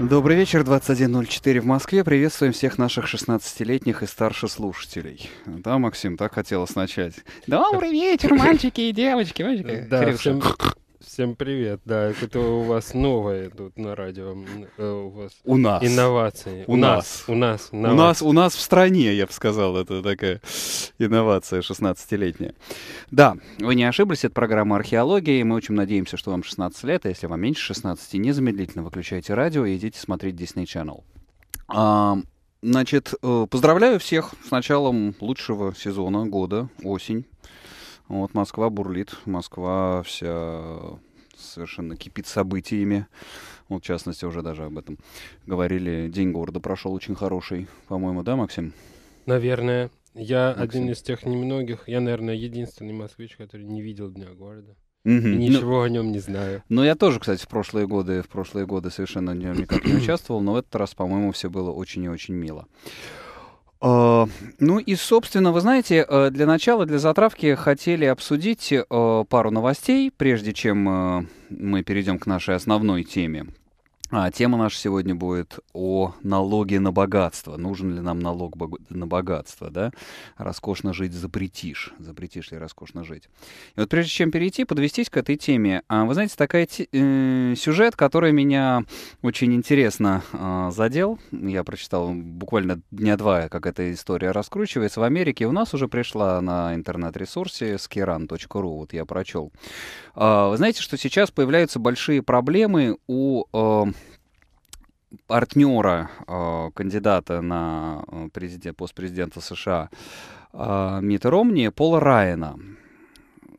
Добрый вечер, 21.04 в Москве. Приветствуем всех наших 16-летних и старше слушателей. Да, Максим, так хотелось начать. Добрый вечер, мальчики и девочки. мальчики. Да, всем, Всем привет, да, это у вас новое тут на радио. Э, у, вас у нас. Инновации. У, у нас. нас. У нас. У нас, у нас в стране, я бы сказал, это такая инновация 16-летняя. Да, вы не ошиблись, это программа археологии. Мы очень надеемся, что вам 16 лет, а если вам меньше 16, незамедлительно выключайте радио и идите смотреть Disney Channel. А, значит, э, поздравляю всех с началом лучшего сезона года, осень. Вот Москва бурлит, Москва вся совершенно кипит событиями. Вот, в частности, уже даже об этом говорили. День города прошел очень хороший, по-моему, да, Максим? Наверное. Я Максим. один из тех немногих, я, наверное, единственный москвич, который не видел Дня города. Угу. И ну, ничего ну, о нем не знаю. Ну, я тоже, кстати, в прошлые годы, в прошлые годы совершенно в нем никак не участвовал, но в этот раз, по-моему, все было очень и очень мило. Э, ну и, собственно, вы знаете, э, для начала, для затравки хотели обсудить э, пару новостей, прежде чем мы перейдем к нашей основной теме а, тема наша сегодня будет о налоге на богатство. Нужен ли нам налог бо на богатство, да? Роскошно жить запретишь. Запретишь ли роскошно жить? И вот прежде чем перейти, подвестись к этой теме. А, вы знаете, такой э, сюжет, который меня очень интересно э, задел. Я прочитал буквально дня два, как эта история раскручивается. В Америке у нас уже пришла на интернет-ресурсе skiran.ru. Вот я прочел. Э, вы знаете, что сейчас появляются большие проблемы у... Э, партнера э, кандидата на э, президент, пост президента США э, Митта Ромни Пола Райана.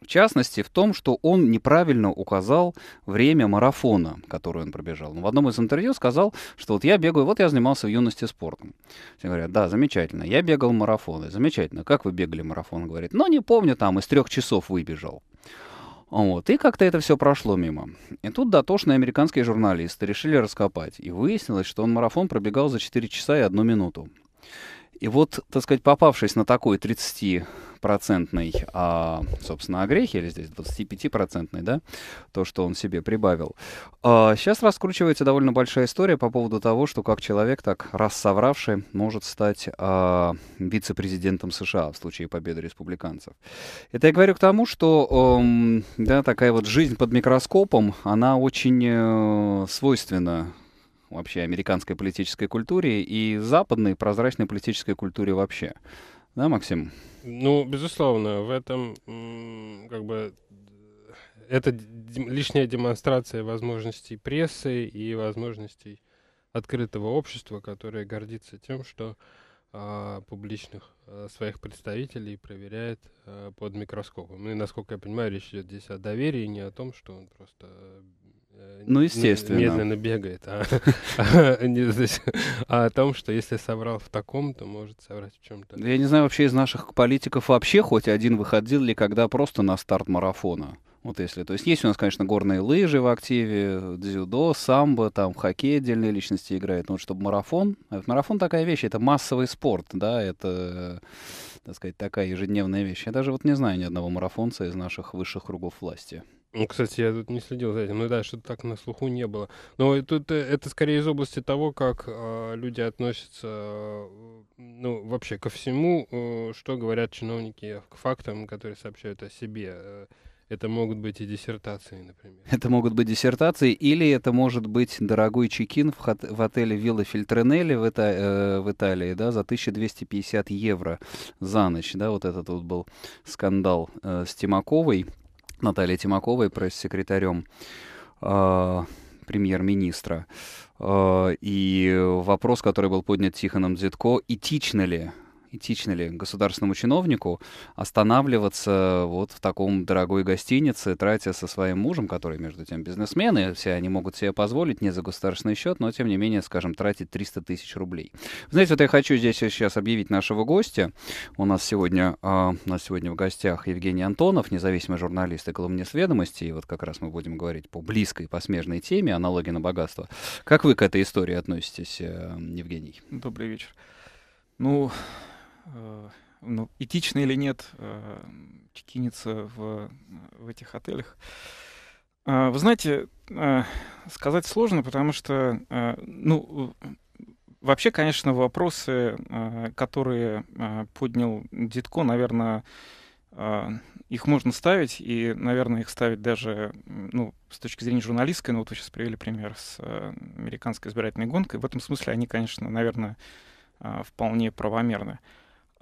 В частности, в том, что он неправильно указал время марафона, который он пробежал. Он в одном из интервью сказал, что вот я бегаю, вот я занимался в юности спортом. Все говорят, да, замечательно, я бегал марафоны, замечательно, как вы бегали марафон, говорит, но «Ну, не помню, там из трех часов выбежал. Вот. И как-то это все прошло мимо. И тут дотошные американские журналисты решили раскопать. И выяснилось, что он марафон пробегал за 4 часа и 1 минуту. И вот, так сказать, попавшись на такой 30-процентный, а, собственно, огрех, или здесь 25-процентный, да, то, что он себе прибавил, а, сейчас раскручивается довольно большая история по поводу того, что как человек, так раз совравший, может стать а, вице-президентом США в случае победы республиканцев. Это я говорю к тому, что, эм, да, такая вот жизнь под микроскопом, она очень э, свойственна вообще американской политической культуре и западной прозрачной политической культуре вообще. Да, Максим? Ну, безусловно, в этом как бы это лишняя демонстрация возможностей прессы и возможностей открытого общества, которое гордится тем, что а, публичных а, своих представителей проверяет а, под микроскопом. Ну и, насколько я понимаю, речь идет здесь о доверии, не о том, что он просто Э, ну, естественно. медленно бегает, а, а о том, что если соврал в таком, то может соврать в чем-то. Я не знаю, вообще из наших политиков вообще хоть один выходил ли когда просто на старт марафона. Вот если, то есть есть у нас, конечно, горные лыжи в активе, дзюдо, самбо, там хоккей отдельные личности играют, но вот чтобы марафон, а марафон такая вещь, это массовый спорт, да, это, так сказать, такая ежедневная вещь. Я даже вот не знаю ни одного марафонца из наших высших кругов власти. Ну, кстати, я тут не следил за этим. Ну да, что-то так на слуху не было. Но тут э, это скорее из области того, как э, люди относятся, э, ну, вообще ко всему, э, что говорят чиновники к фактам, которые сообщают о себе. Э, это могут быть и диссертации, например. Это могут быть диссертации, или это может быть дорогой чекин в, хот- в отеле Вилла Фильтренелли в, Ита- э, в Италии, да, за 1250 евро за ночь, да, вот этот вот был скандал э, с Тимаковой. Натальей Тимаковой, пресс-секретарем э, премьер-министра. Э, и вопрос, который был поднят Тихоном Дзитко, этично ли этично ли государственному чиновнику останавливаться вот в таком дорогой гостинице, тратя со своим мужем, который, между тем, бизнесмен и все они могут себе позволить не за государственный счет, но, тем не менее, скажем, тратить 300 тысяч рублей. Знаете, вот я хочу здесь сейчас объявить нашего гостя. У нас сегодня, э, у нас сегодня в гостях Евгений Антонов, независимый журналист и колумнист «Ведомости». И вот как раз мы будем говорить по близкой, по смежной теме аналоги на богатство. Как вы к этой истории относитесь, э, Евгений? Добрый вечер. Ну, Э, ну, этично или нет э, чекиниться в, в этих отелях. А, вы знаете, э, сказать сложно, потому что, ну, вообще, конечно, вопросы, которые поднял Дитко, наверное, их можно ставить, и, наверное, их ставить даже ну, с точки зрения журналистской, ну вот вы сейчас привели пример с американской избирательной гонкой, в этом смысле они, конечно, наверное, вполне правомерны.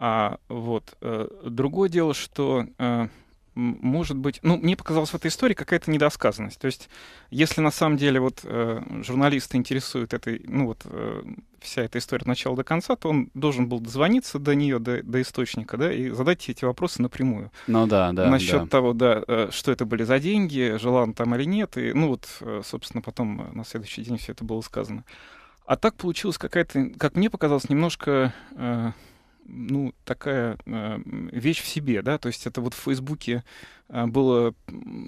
А, вот. Э, другое дело, что э, может быть, ну, мне показалась в этой истории какая-то недосказанность. То есть, если на самом деле вот э, журналиста интересует этой, ну вот э, вся эта история от начала до конца, то он должен был дозвониться до нее, до, до источника, да, и задать эти вопросы напрямую. Ну да, да. Насчет да. того, да, э, что это были за деньги, жила он там или нет, и, ну вот, э, собственно, потом э, на следующий день все это было сказано. А так получилось какая-то, как мне показалось, немножко э, ну, такая э, вещь в себе, да, то есть это вот в Фейсбуке Э, было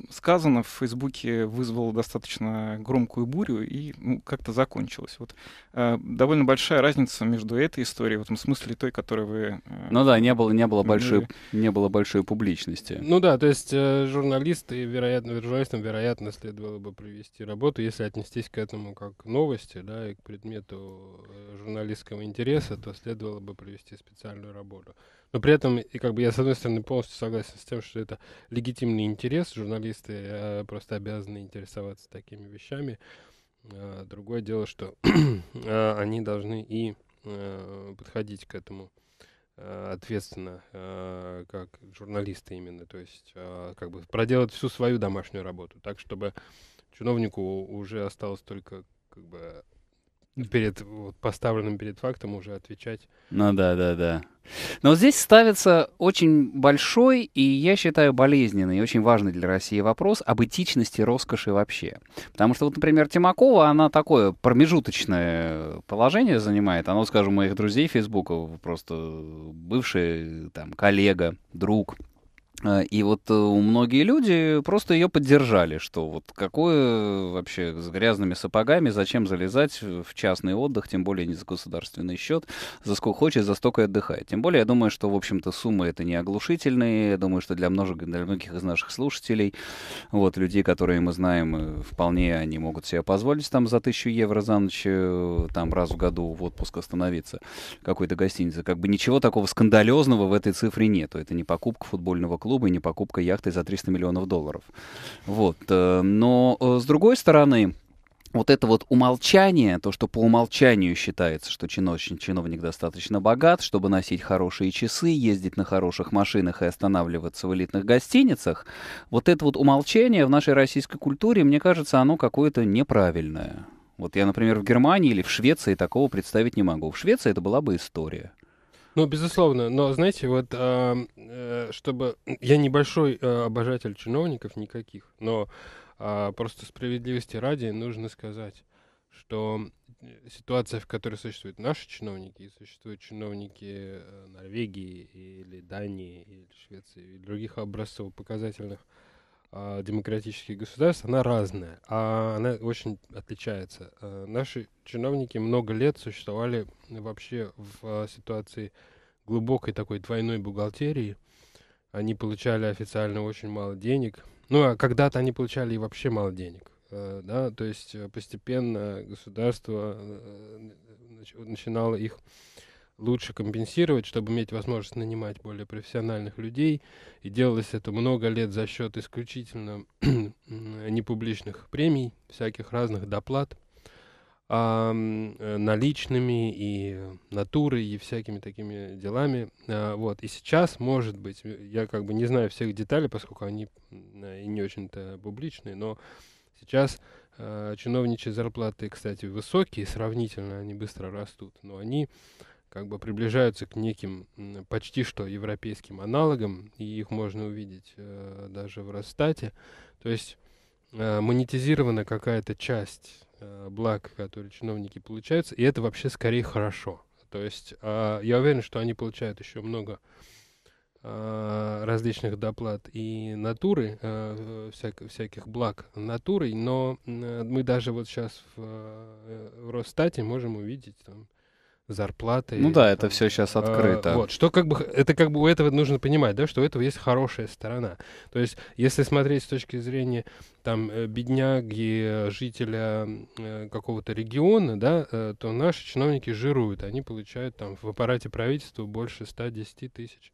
сказано в Фейсбуке, вызвало достаточно громкую бурю и ну, как-то закончилось. Вот э, довольно большая разница между этой историей в этом смысле и той, которую вы. Э, ну да, не было не было большой не было большой публичности. Ну да, то есть журналисты, вероятно, журналистам вероятно следовало бы провести работу, если отнестись к этому как к новости, да, и к предмету журналистского интереса, то следовало бы провести специальную работу. Но при этом, и как бы я, с одной стороны, полностью согласен с тем, что это легитимный интерес. Журналисты э, просто обязаны интересоваться такими вещами. Э, другое дело, что э, они должны и э, подходить к этому э, ответственно, э, как журналисты именно. То есть, а, как бы проделать всю свою домашнюю работу так, чтобы чиновнику уже осталось только как бы перед вот, поставленным перед фактом уже отвечать. Ну да, да, да. Но здесь ставится очень большой и, я считаю, болезненный и очень важный для России вопрос об этичности роскоши вообще. Потому что вот, например, Тимакова, она такое промежуточное положение занимает. Она, скажем, моих друзей Фейсбука, просто бывший там коллега, друг, Э, и вот э, многие люди просто ее поддержали, что вот какое вообще с грязными сапогами, зачем залезать в частный отдых, тем более не за государственный счет, за сколько хочет, за столько и отдыхай. Тем более, я думаю, что, в общем-то, суммы это не оглушительные, я думаю, что для многих, для многих из наших слушателей, вот, людей, которые мы знаем, э, вполне они могут себе позволить там за тысячу евро за ночь, там раз в году в отпуск остановиться какой-то гостинице. Как бы ничего такого скандалезного в этой цифре нету. Это не покупка футбольного клуба, клуба и не покупка яхты за 300 миллионов долларов. Вот. Э, но, э, с другой стороны, вот это вот умолчание, то, что по умолчанию считается, что чиновник, чиновник достаточно богат, чтобы носить хорошие часы, ездить на хороших машинах и останавливаться в элитных гостиницах, вот это вот умолчание в нашей российской культуре, мне кажется, оно какое-то неправильное. Вот я, например, в Германии или в Швеции такого представить не могу. В Швеции это была бы история. Ну, безусловно, но знаете, вот а, э, чтобы я небольшой э, обожатель чиновников никаких, но э, просто справедливости ради нужно сказать, что э, ситуация, в которой существуют наши чиновники, и существуют чиновники э, Норвегии или Дании или Швеции или других образцов показательных э, э, а, демократических государств, она разная, а она очень отличается. А, наши чиновники много лет существовали вообще в а, ситуации глубокой такой двойной бухгалтерии. Они получали официально очень мало денег. Ну, а когда-то они получали и вообще мало денег. Э, да, то есть э, постепенно государство э, начинало их лучше компенсировать, чтобы иметь возможность нанимать более профессиональных людей. И делалось это много лет за счет исключительно непубличных премий, всяких разных доплат а, наличными и натурой и всякими такими делами. А, вот. И сейчас, может быть, э, я как бы не знаю всех деталей, поскольку они э, и не очень-то публичные, но сейчас а, чиновничьи зарплаты, кстати, высокие, сравнительно они быстро растут, но они как бы приближаются к неким почти что европейским аналогам, и их можно увидеть э, даже в Росстате. То есть э, монетизирована какая-то часть э, благ, которые чиновники получают, и это вообще скорее хорошо. То есть э, я уверен, что они получают еще много э, различных доплат и натуры, э, всяк, всяких благ натурой, но э, мы даже вот сейчас в, э, в Росстате можем увидеть там, э, зарплаты. Ну да, там, это все сейчас э, открыто. Э, вот, что как бы, это как бы у этого нужно понимать, да, что у этого есть хорошая сторона. То есть, если смотреть с точки зрения там э, бедняги, э, жителя какого-то региона, да, то наши чиновники жируют, они получают там в аппарате правительства больше 110 тысяч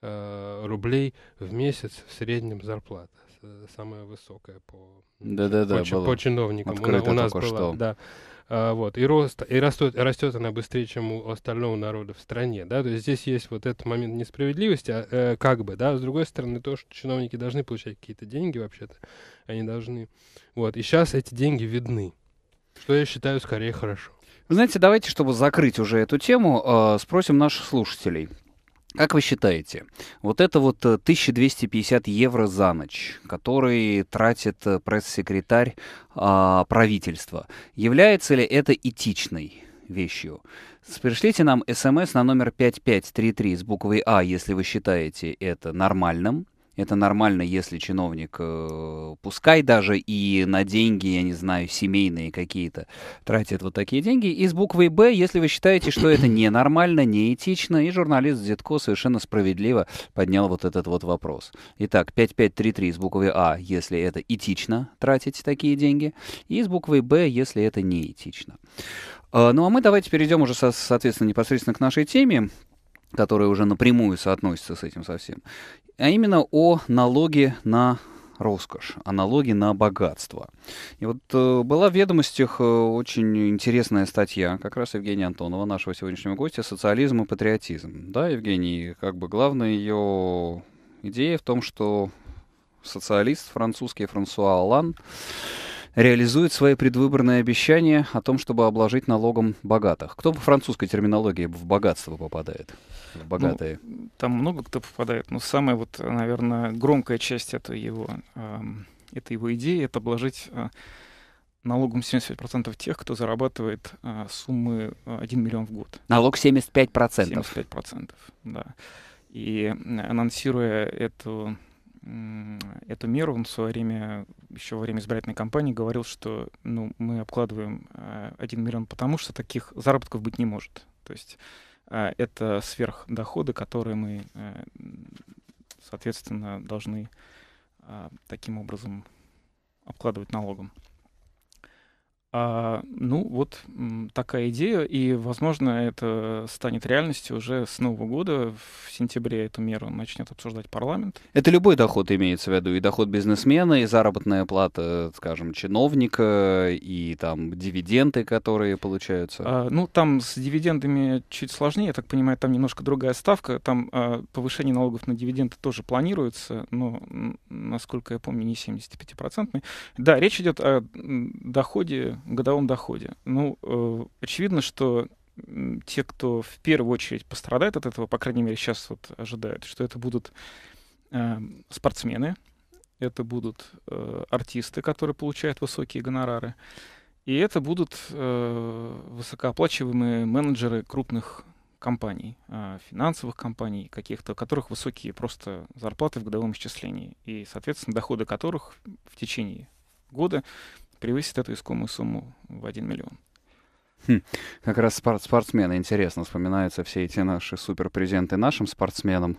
рублей в месяц в среднем зарплата. Э, самая высокая ну, по, да, да, да, по, по чиновникам. Открыто у, у нас была, что. Да. А, вот, и, рост, и растет, растет она быстрее, чем у остального народа в стране. Да? То есть здесь есть вот этот момент несправедливости, а, э, как бы, да, с другой стороны, то, что чиновники должны получать какие-то деньги вообще-то, они должны. Вот, и сейчас эти деньги видны, что я считаю скорее хорошо. знаете, давайте, чтобы закрыть уже эту тему, э, спросим наших слушателей. Как вы считаете, вот это вот 1250 э, евро за ночь, который тратит э, пресс-секретарь а, правительства, является ли это этичной вещью? Пришлите нам смс на номер 5533 с буквой А, если вы считаете это нормальным. Это нормально, если чиновник, э, пускай даже и на деньги, я не знаю, семейные какие-то, тратит вот такие деньги. И с буквой «Б», если вы считаете, что это ненормально, неэтично, и журналист Зитко совершенно справедливо поднял вот этот вот вопрос. Итак, 5533 с буквой «А», если это этично тратить такие деньги, и с буквой «Б», если это неэтично. А, ну а мы давайте перейдем уже, соответственно, непосредственно к нашей теме которые уже напрямую соотносятся с этим совсем, а именно о налоге на роскошь, о налоге на богатство. И вот э, была в ведомостях э, очень интересная статья, как раз Евгения Антонова, нашего сегодняшнего гостя, «Социализм и патриотизм». Да, Евгений, как бы главная ее идея в том, что социалист французский Франсуа Алан реализует свои предвыборные обещания о том, чтобы обложить налогом богатых. Кто по французской терминологии в богатство попадает? В ну, богатые. Ну, там много кто попадает, но самая вот, наверное, громкая часть это его, э, это его идеи, это обложить э, налогом 75% тех, кто зарабатывает э, суммы 1 э, миллион в год. Налог 75%? 75%, да. И анонсируя эту эту меру, он в свое время, еще во время избирательной кампании, говорил, что ну, мы обкладываем 1 э, миллион потому, что таких заработков быть не может. То есть э, это сверхдоходы, которые мы, э, соответственно, должны таким образом обкладывать налогом. А, ну, вот такая идея, и, возможно, это станет реальностью уже с Нового года. В сентябре эту меру начнет обсуждать парламент. Это любой доход имеется в виду, и доход бизнесмена, и заработная плата, скажем, чиновника, и там дивиденды, которые получаются. А, ну, там с дивидендами чуть сложнее, я так понимаю, там немножко другая ставка. Там а, повышение налогов на дивиденды тоже планируется, но, насколько я помню, не 75%. Да, речь идет о доходе годовом доходе. Ну, э, очевидно, что те, кто в первую очередь пострадает от этого, по крайней мере, сейчас вот ожидают, что это будут э, спортсмены, это будут э, артисты, которые получают высокие гонорары, и это будут э, высокооплачиваемые менеджеры крупных компаний, э, финансовых компаний, каких-то, у которых высокие просто зарплаты в годовом исчислении, и, соответственно, доходы которых в течение года превысит эту искомую сумму в 1 миллион. Хм, как раз спорт, спортсмены, интересно, вспоминаются все эти наши суперпрезенты нашим спортсменам,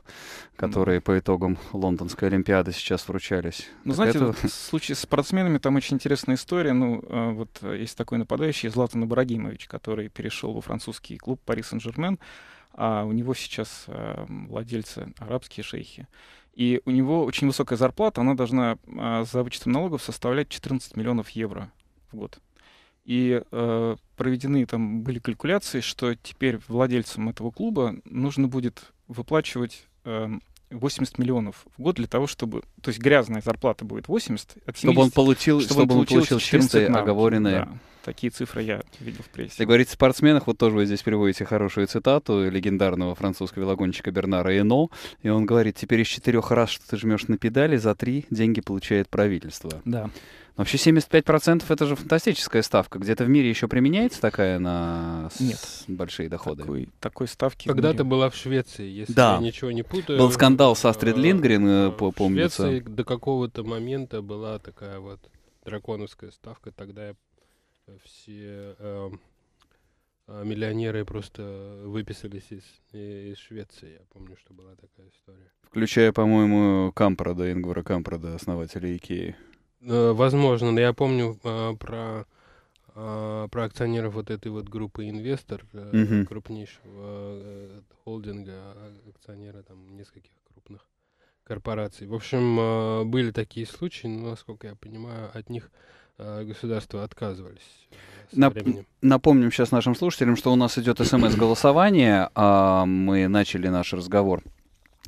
которые mm. по итогам Лондонской Олимпиады сейчас вручались. Ну, так знаете, это... вот в случае с спортсменами там очень интересная история. Ну, э, вот э, есть такой нападающий Златан Ибрагимович, который перешел во французский клуб Пари Сен-Жермен а у него сейчас э, владельцы арабские шейхи. И у него очень высокая зарплата, она должна а, за вычетом налогов составлять 14 миллионов евро в год. И э, проведены там были калькуляции, что теперь владельцам этого клуба нужно будет выплачивать э, 80 миллионов в год для того, чтобы... То есть грязная зарплата будет 80, от 70, чтобы он получил, чтобы, чтобы он получил 14 чистые, на, оговоренные... Да. Такие цифры я видел в прессе. Если говорить о спортсменах, вот тоже вы здесь приводите хорошую цитату легендарного французского велогонщика Бернара Эно. И он говорит, теперь из четырех раз, что ты жмешь на педали, за три деньги получает правительство. Да. Вообще 75% это же фантастическая ставка. Где-то в мире еще применяется такая на Нет. большие доходы? Такой, такой ставки Когда-то была в Швеции, если да. я ничего не путаю. Был скандал с Астрид а, Лингрен, э, помнится. В Швеции до какого-то момента была такая вот драконовская ставка, тогда я все э, миллионеры просто выписались из, из Швеции. Я помню, что была такая история. Включая, по-моему, Кампрада, Ингвара Кампрада, основателя Икеи. Э, возможно, но я помню э, про э, про акционеров вот этой вот группы инвестор угу. крупнейшего э, холдинга а, акционера там нескольких крупных корпораций. В общем, были такие случаи, но насколько я понимаю, от них Э, государства отказывались. Э, Нап Напомним сейчас нашим слушателям, что у нас идет смс-голосование. А мы начали наш разговор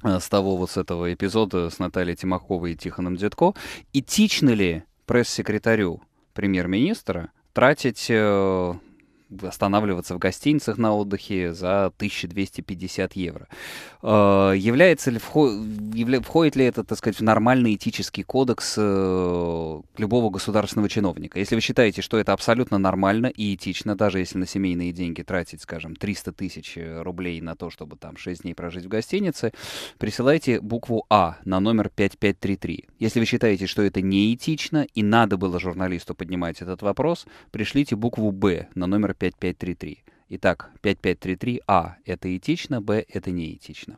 э, с того вот с этого эпизода с Натальей Тимаковой и Тихоном Дзитко. Этично ли пресс-секретарю премьер-министра тратить останавливаться в гостиницах на отдыхе за 1250 евро. Э, является ли, входит ли это, так сказать, в нормальный этический кодекс э, любого государственного чиновника? Если вы считаете, что это абсолютно нормально и этично, даже если на семейные деньги тратить, скажем, 300 тысяч рублей на то, чтобы там 6 дней прожить в гостинице, присылайте букву А на номер 5533. Если вы считаете, что это неэтично и надо было журналисту поднимать этот вопрос, пришлите букву Б на номер 5533. Итак, 5533А – это этично, Б – это неэтично.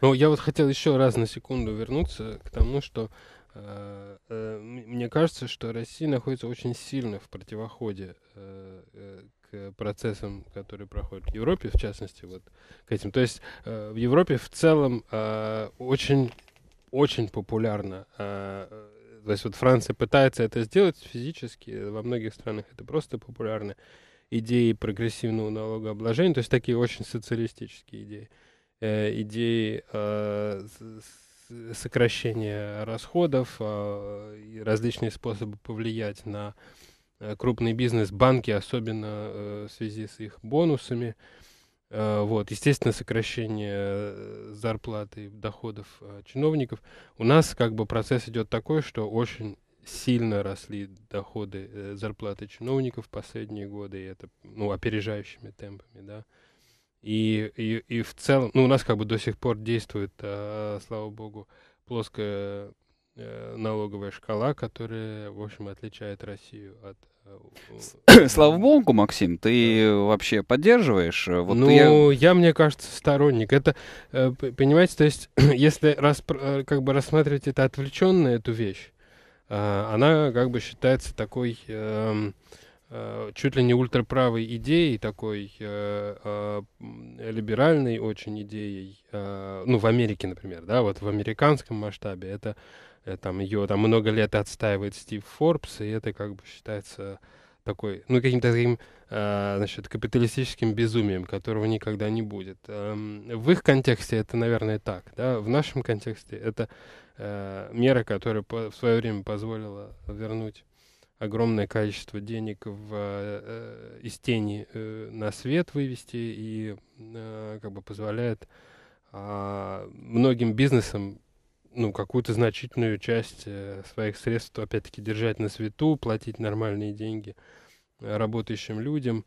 Ну, я вот хотел еще раз на секунду вернуться к тому, что э, э, мне кажется, что Россия находится очень сильно в противоходе э, э, к процессам, которые проходят в Европе, в частности, вот к этим. То есть э, в Европе в целом э, очень, очень популярно э, э то есть вот Франция пытается это сделать физически, во многих странах это просто популярно идеи прогрессивного налогообложения, то есть такие очень социалистические идеи, э, идеи э, сокращения расходов э, и различные способы повлиять на э, крупный бизнес, банки, особенно э, в связи с их бонусами. Э, вот, естественно, сокращение э, зарплаты, доходов чиновников. У нас как бы процесс идет такой, что очень сильно росли доходы, э, зарплаты чиновников в последние годы, и это, ну, опережающими темпами, да. И, и, и в целом, ну, у нас как бы до сих пор действует, а, слава богу, плоская э, налоговая шкала, которая, в общем, отличает Россию от... Э, слава богу, Максим, ты вообще поддерживаешь? Вот ну, я... я, мне кажется, сторонник. Это, понимаете, то есть, если распро- как бы рассматривать это отвлеченно, эту вещь, Э, она как бы считается такой эм, э, чуть ли не ультраправой идеей, такой э, либеральной очень идеей, ну, в Америке, например, да, вот в американском масштабе, это, там, ее там много лет отстаивает Стив Форбс, и это как бы считается такой, ну, каким-то таким, э, значит, капиталистическим безумием, которого никогда не будет. Эм, в их контексте это, наверное, так, да, в нашем контексте это э, мера, которая в свое время позволила вернуть огромное количество денег в, э, э, из тени э, на свет вывести и э, как бы позволяет э, многим бизнесам ну, какую-то значительную часть э, своих средств, опять-таки, держать на свету, платить нормальные деньги э, работающим людям.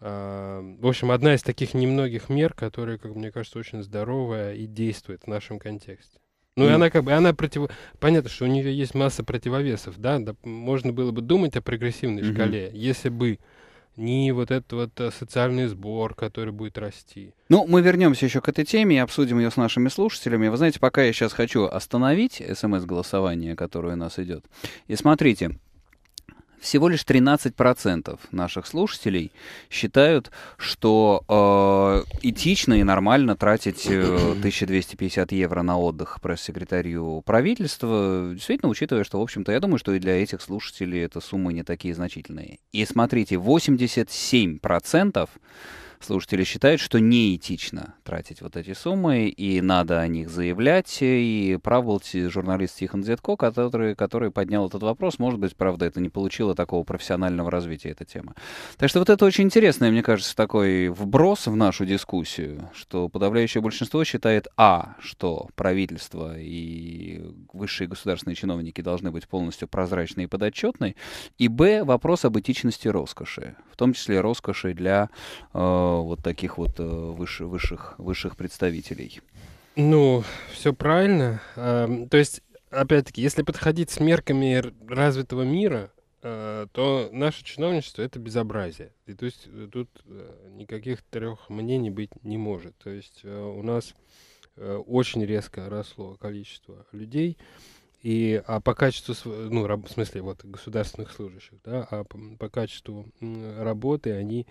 А, в общем, одна из таких немногих мер, которая, как мне кажется, очень здоровая и действует в нашем контексте. Ну, и она как бы, она против... Понятно, что у нее есть масса противовесов, да? можно было бы думать о прогрессивной шкале, если бы ни вот этот вот э, социальный сбор, который будет расти. Ну, мы вернемся еще к этой теме и обсудим ее с нашими слушателями. Вы знаете, пока я сейчас хочу остановить смс-голосование, которое у нас идет. И смотрите, всего лишь 13% наших слушателей считают, что э, этично и нормально тратить 1250 э, евро на отдых пресс-секретарю правительства, действительно, учитывая, что, в общем-то, я думаю, что и для этих слушателей это суммы не такие значительные. И смотрите, 87% слушатели считают, что неэтично тратить вот эти суммы, и надо о них заявлять. И прав был журналист Тихон Зетко, который, который поднял этот вопрос. Может быть, правда, это не получило такого профессионального развития, эта тема. Так что вот это очень интересный, мне кажется, такой вброс в нашу дискуссию, что подавляющее большинство считает, а, что правительство и высшие государственные чиновники должны быть полностью прозрачны и подотчетны, и, б, вопрос об этичности роскоши, в том числе роскоши для э, Э, вот таких вот э, выше, высших, высших представителей. Ну, все правильно. Эм, то есть, опять-таки, если подходить с мерками развитого мира, э, то наше чиновничество это безобразие. И то есть тут никаких трех мнений быть не может. То есть у нас очень резко росло количество людей, и а по качеству, ну, в смысле, вот государственных служащих, да, а по, по качеству работы они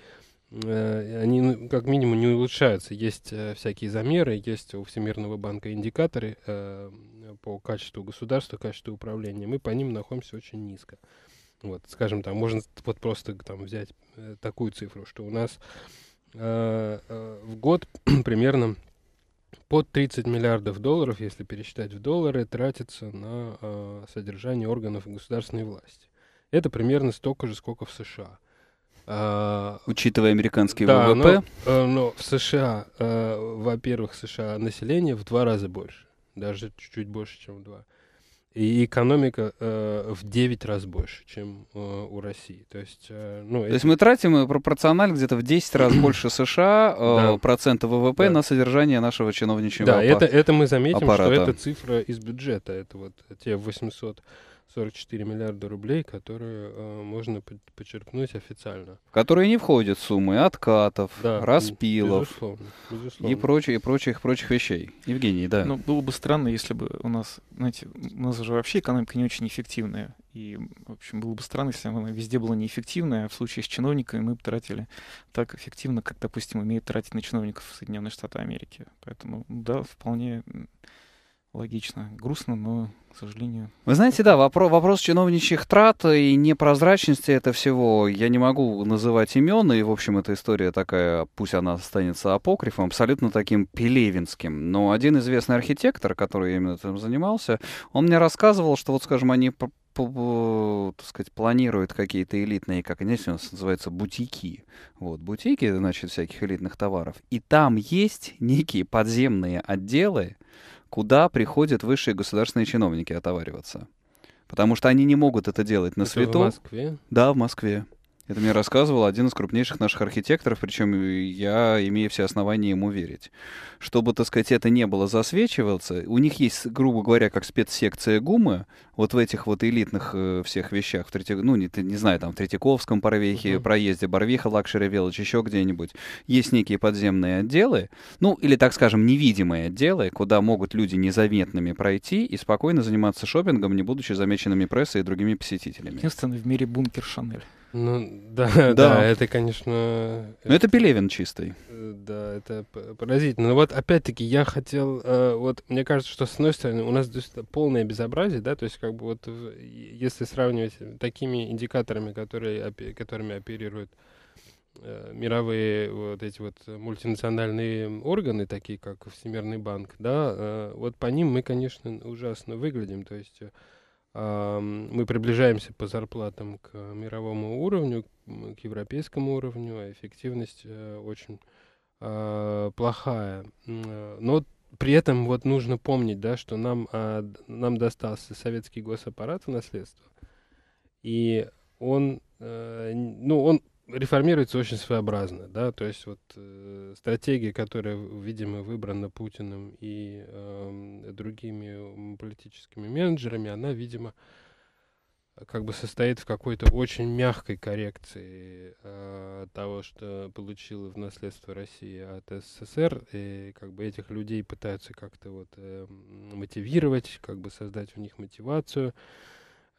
Э, они ну, как минимум не улучшаются. Есть э, всякие замеры, есть у Всемирного банка индикаторы э, по качеству государства, качеству управления. Мы по ним находимся очень низко. Вот, скажем, там можно вот просто там взять такую цифру, что у нас в год примерно под 30 миллиардов долларов, если пересчитать в доллары, тратится на содержание органов государственной власти. Это примерно столько же, сколько в США. А, Учитывая американские да, ВВП. Но, э, но в США, э, во-первых, США население в два раза больше, даже чуть-чуть больше, чем в два. И экономика э, в 9 раз больше, чем э, у России. То есть, э, ну, То есть мы тратим э, пропорционально где-то в 10 раз больше США э, да. процента ВВП да. на содержание нашего чиновничьего Да, аппарата. это, это мы заметим, аппарата. что это цифра из бюджета. Это вот те 800 44 миллиарда рублей, которые э, можно почерпнуть официально. которые не входят суммы откатов, да, распилов безусловно, безусловно. и прочих, и прочих, прочих вещей. Евгений, да. Ну, было бы странно, если бы у нас, знаете, у нас же вообще экономика не очень эффективная. И, в общем, было бы странно, если бы она везде была неэффективная, а в случае с чиновниками мы бы тратили так эффективно, как, допустим, умеют тратить на чиновников Соединенных Штаты Америки. Поэтому, да, вполне Логично. Грустно, но, к сожалению... Вы знаете, да, вопро- вопрос чиновничьих трат и непрозрачности это всего. Я не могу называть имен, и, в общем, эта история такая, пусть она останется апокрифом, абсолютно таким пелевинским. Но один известный архитектор, который именно этим занимался, он мне рассказывал, что вот, скажем, они так сказать, планирует какие-то элитные, как они у нас называются, бутики. Вот, бутики, значит, всяких элитных товаров. И там есть некие подземные отделы, куда приходят высшие государственные чиновники отовариваться. Потому что они не могут это делать на это свету. В Москве? Да, в Москве. Это мне рассказывал один из крупнейших наших архитекторов, причем я имею все основания ему верить. Чтобы, так сказать, это не было засвечиваться, у них есть, грубо говоря, как спецсекция гумы, вот в этих вот элитных э, всех вещах, в Третья... ну, не, не знаю, там, в Третьяковском проехе, угу. проезде Барвиха, Лакшери Велоч, еще где-нибудь, есть некие подземные отделы, ну, или, так скажем, невидимые отделы, куда могут люди незаметными пройти и спокойно заниматься шопингом, не будучи замеченными прессой и другими посетителями. Единственный в мире бункер Шанель. Ну, да, да, да, это, конечно... Но ну, это Пелевин чистый. Э, да, это поразительно. Но ну, вот, опять-таки, я хотел... Э, вот, мне кажется, что, с одной стороны, у нас то полное безобразие, да, то есть, как бы, вот, если сравнивать такими индикаторами, которые, которыми оперируют э, мировые вот эти вот мультинациональные органы, такие как Всемирный банк, да, вот по ним мы, конечно, ужасно выглядим, то есть мы приближаемся по зарплатам к мировому уровню, к европейскому уровню, а эффективность э, очень а, плохая. Э, но при этом вот нужно помнить, да, что нам, а, нам достался советский госаппарат в наследство, и он, э, ну, он реформируется очень своеобразно, да, то есть вот э, стратегия, которая, видимо, выбрана Путиным и э, другими политическими менеджерами, она, видимо, как бы состоит в какой-то очень мягкой коррекции э, того, что получила в наследство Россия от СССР, и как бы этих людей пытаются как-то вот э, мотивировать, как бы создать в них мотивацию,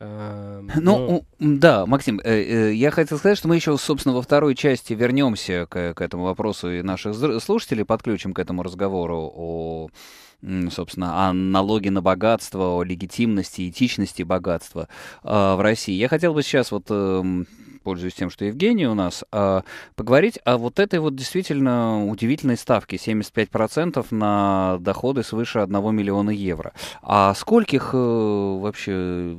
Эм, ну, ну, да, Максим, э, э, я хотел сказать, что мы еще, собственно, во второй части вернемся к, к этому вопросу и наших слушателей подключим к этому разговору о, собственно, о налоге на богатство, о легитимности, этичности богатства а, в России. Я хотел бы сейчас вот эм, пользуясь тем, что Евгений у нас, а, поговорить о вот этой вот действительно удивительной ставке 75% на доходы свыше 1 миллиона евро. А скольких э, вообще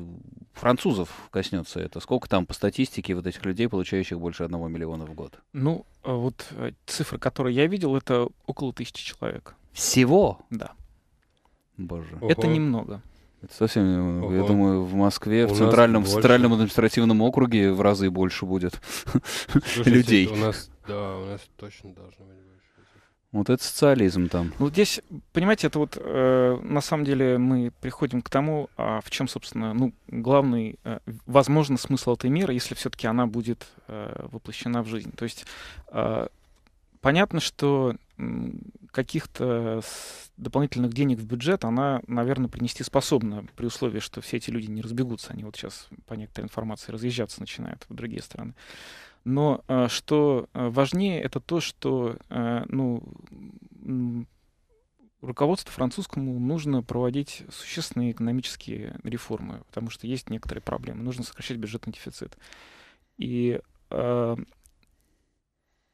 французов коснется это? Сколько там по статистике вот этих людей, получающих больше одного миллиона в год? Ну, э, вот э, цифры, которые я видел, это около тысячи человек. Всего? Да. Боже. Ого. Это немного. Это совсем Ого. Я думаю, в Москве, у в центральном, в центральном административном округе в разы больше будет Слушайте, людей. У нас, да, у нас точно должно быть вот это социализм там. Ну, здесь, понимаете, это вот э, на самом деле мы приходим к тому, а в чем, собственно, ну, главный, э, возможно, смысл этой меры, если все-таки она будет э, воплощена в жизнь. То есть э, понятно, что каких-то дополнительных денег в бюджет она, наверное, принести способна, при условии, что все эти люди не разбегутся. Они вот сейчас по некоторой информации разъезжаться начинают в другие страны. Но а, что а, важнее, это то, что а, ну, руководству французскому нужно проводить существенные экономические реформы, потому что есть некоторые проблемы. Нужно сокращать бюджетный дефицит. И э,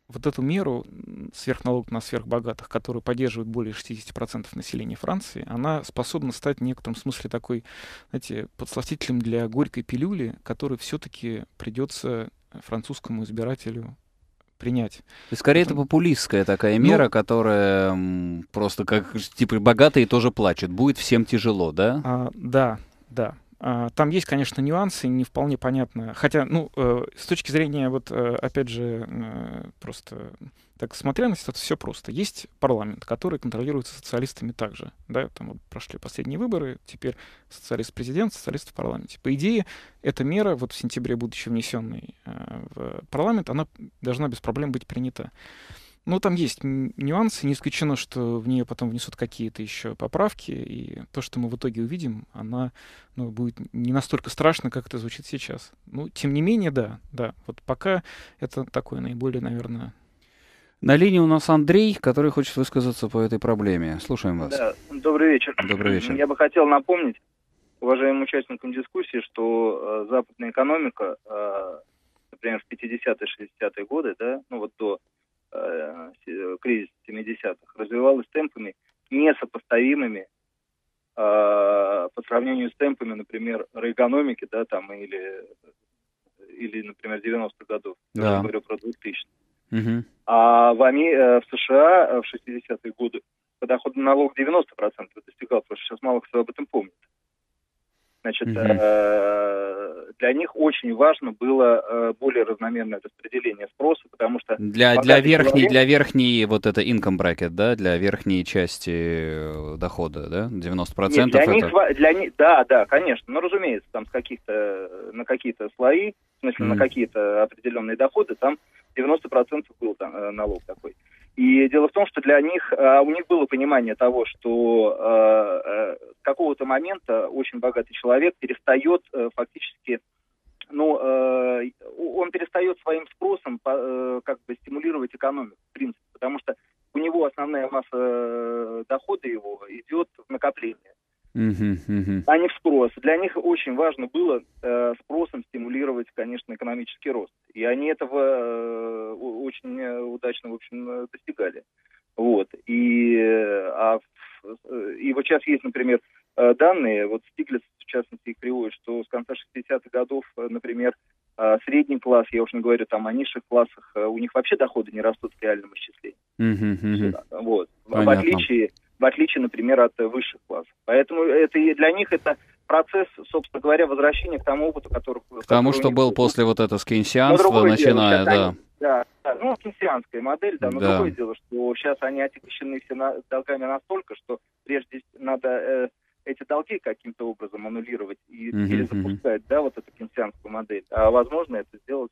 вот эту меру сверхналог на сверхбогатых, которую поддерживает более 60% населения Франции, она способна стать в некотором смысле такой, знаете, подсластителем для горькой пилюли, который все-таки придется французскому избирателю принять. То есть, скорее, Потом... это популистская такая мера, ну, которая просто как типа богатые тоже плачут. Будет всем тяжело, да? А, да, да. А, там есть, конечно, нюансы, не вполне понятно. Хотя, ну, э, с точки зрения, вот, э, опять же, э, просто так смотря на ситуацию, все просто. Есть парламент, который контролируется социалистами также. Да, там вот прошли последние выборы, теперь социалист-президент, социалист в парламенте. По идее, эта мера, вот в сентябре будучи внесенной в парламент, она должна без проблем быть принята. Ну, там есть нюансы, не исключено, что в нее потом внесут какие-то еще поправки, и то, что мы в итоге увидим, она ну, будет не настолько страшно, как это звучит сейчас. Ну, тем не менее, да, да, вот пока это такое наиболее, наверное... На линии у нас Андрей, который хочет высказаться по этой проблеме. Слушаем вас. Да, добрый вечер. Добрый вечер. Я бы хотел напомнить уважаемым участникам дискуссии, что э, западная экономика, э, например, в 50-60-е годы, да, ну вот до Э, кризис 70-х, развивалась темпами несопоставимыми а, по сравнению с темпами, например, экономики, да, там, или, или например, 90-х годов. Да. Я говорю про 2000 Угу. А в, Ами... Э, в США э, в 60-е годы подоходный налог 90% достигал, потому что сейчас мало кто об этом помнит. Значит, угу. э, для них очень важно было э, более равномерное распределение спроса, потому что... Для, для верхней, для верхней вот это income bracket, да, для верхней части э, дохода, да, 90% Нет, для это... Них, для них, да, да, конечно, ну, разумеется, там с каких-то, на какие-то слои, в смысле, угу. на какие-то определенные доходы, там 90% был там, э, налог такой. И дело в том, что для них, а, у них было понимание того, что с а, а, какого-то момента очень богатый человек перестает э, фактически, ну, э, он перестает своим спросом э, как бы стимулировать экономику, в принципе, потому что у него основная масса дохода его идет в накопление а не в спрос. Для них очень важно было э, спросом стимулировать, конечно, экономический рост. И они этого э, очень э, удачно, в общем, э, достигали. Вот. И, э, а, и вот сейчас есть, например, данные, вот Стиглиц, в частности, их приводит, что с конца 60-х годов, например, средний класс, я уже не говорю там о низших классах, у них вообще доходы не растут в реальном исчислении. Mm-hmm. вот. Понятно. В отличие в отличие, например, от э, высших классов. Поэтому это и для них это процесс, собственно говоря, возвращения к тому опыту, который... К тому, что был после вот этого с кейнсианства, начиная, дело, да. да, да, ну, кейнсианская модель, да, но да. другое дело, что сейчас они отягощены все на, долгами настолько, что прежде надо э, эти долги каким-то образом аннулировать и угу, перезапускать, угу. да, вот эту кенсианскую модель. А возможно это сделать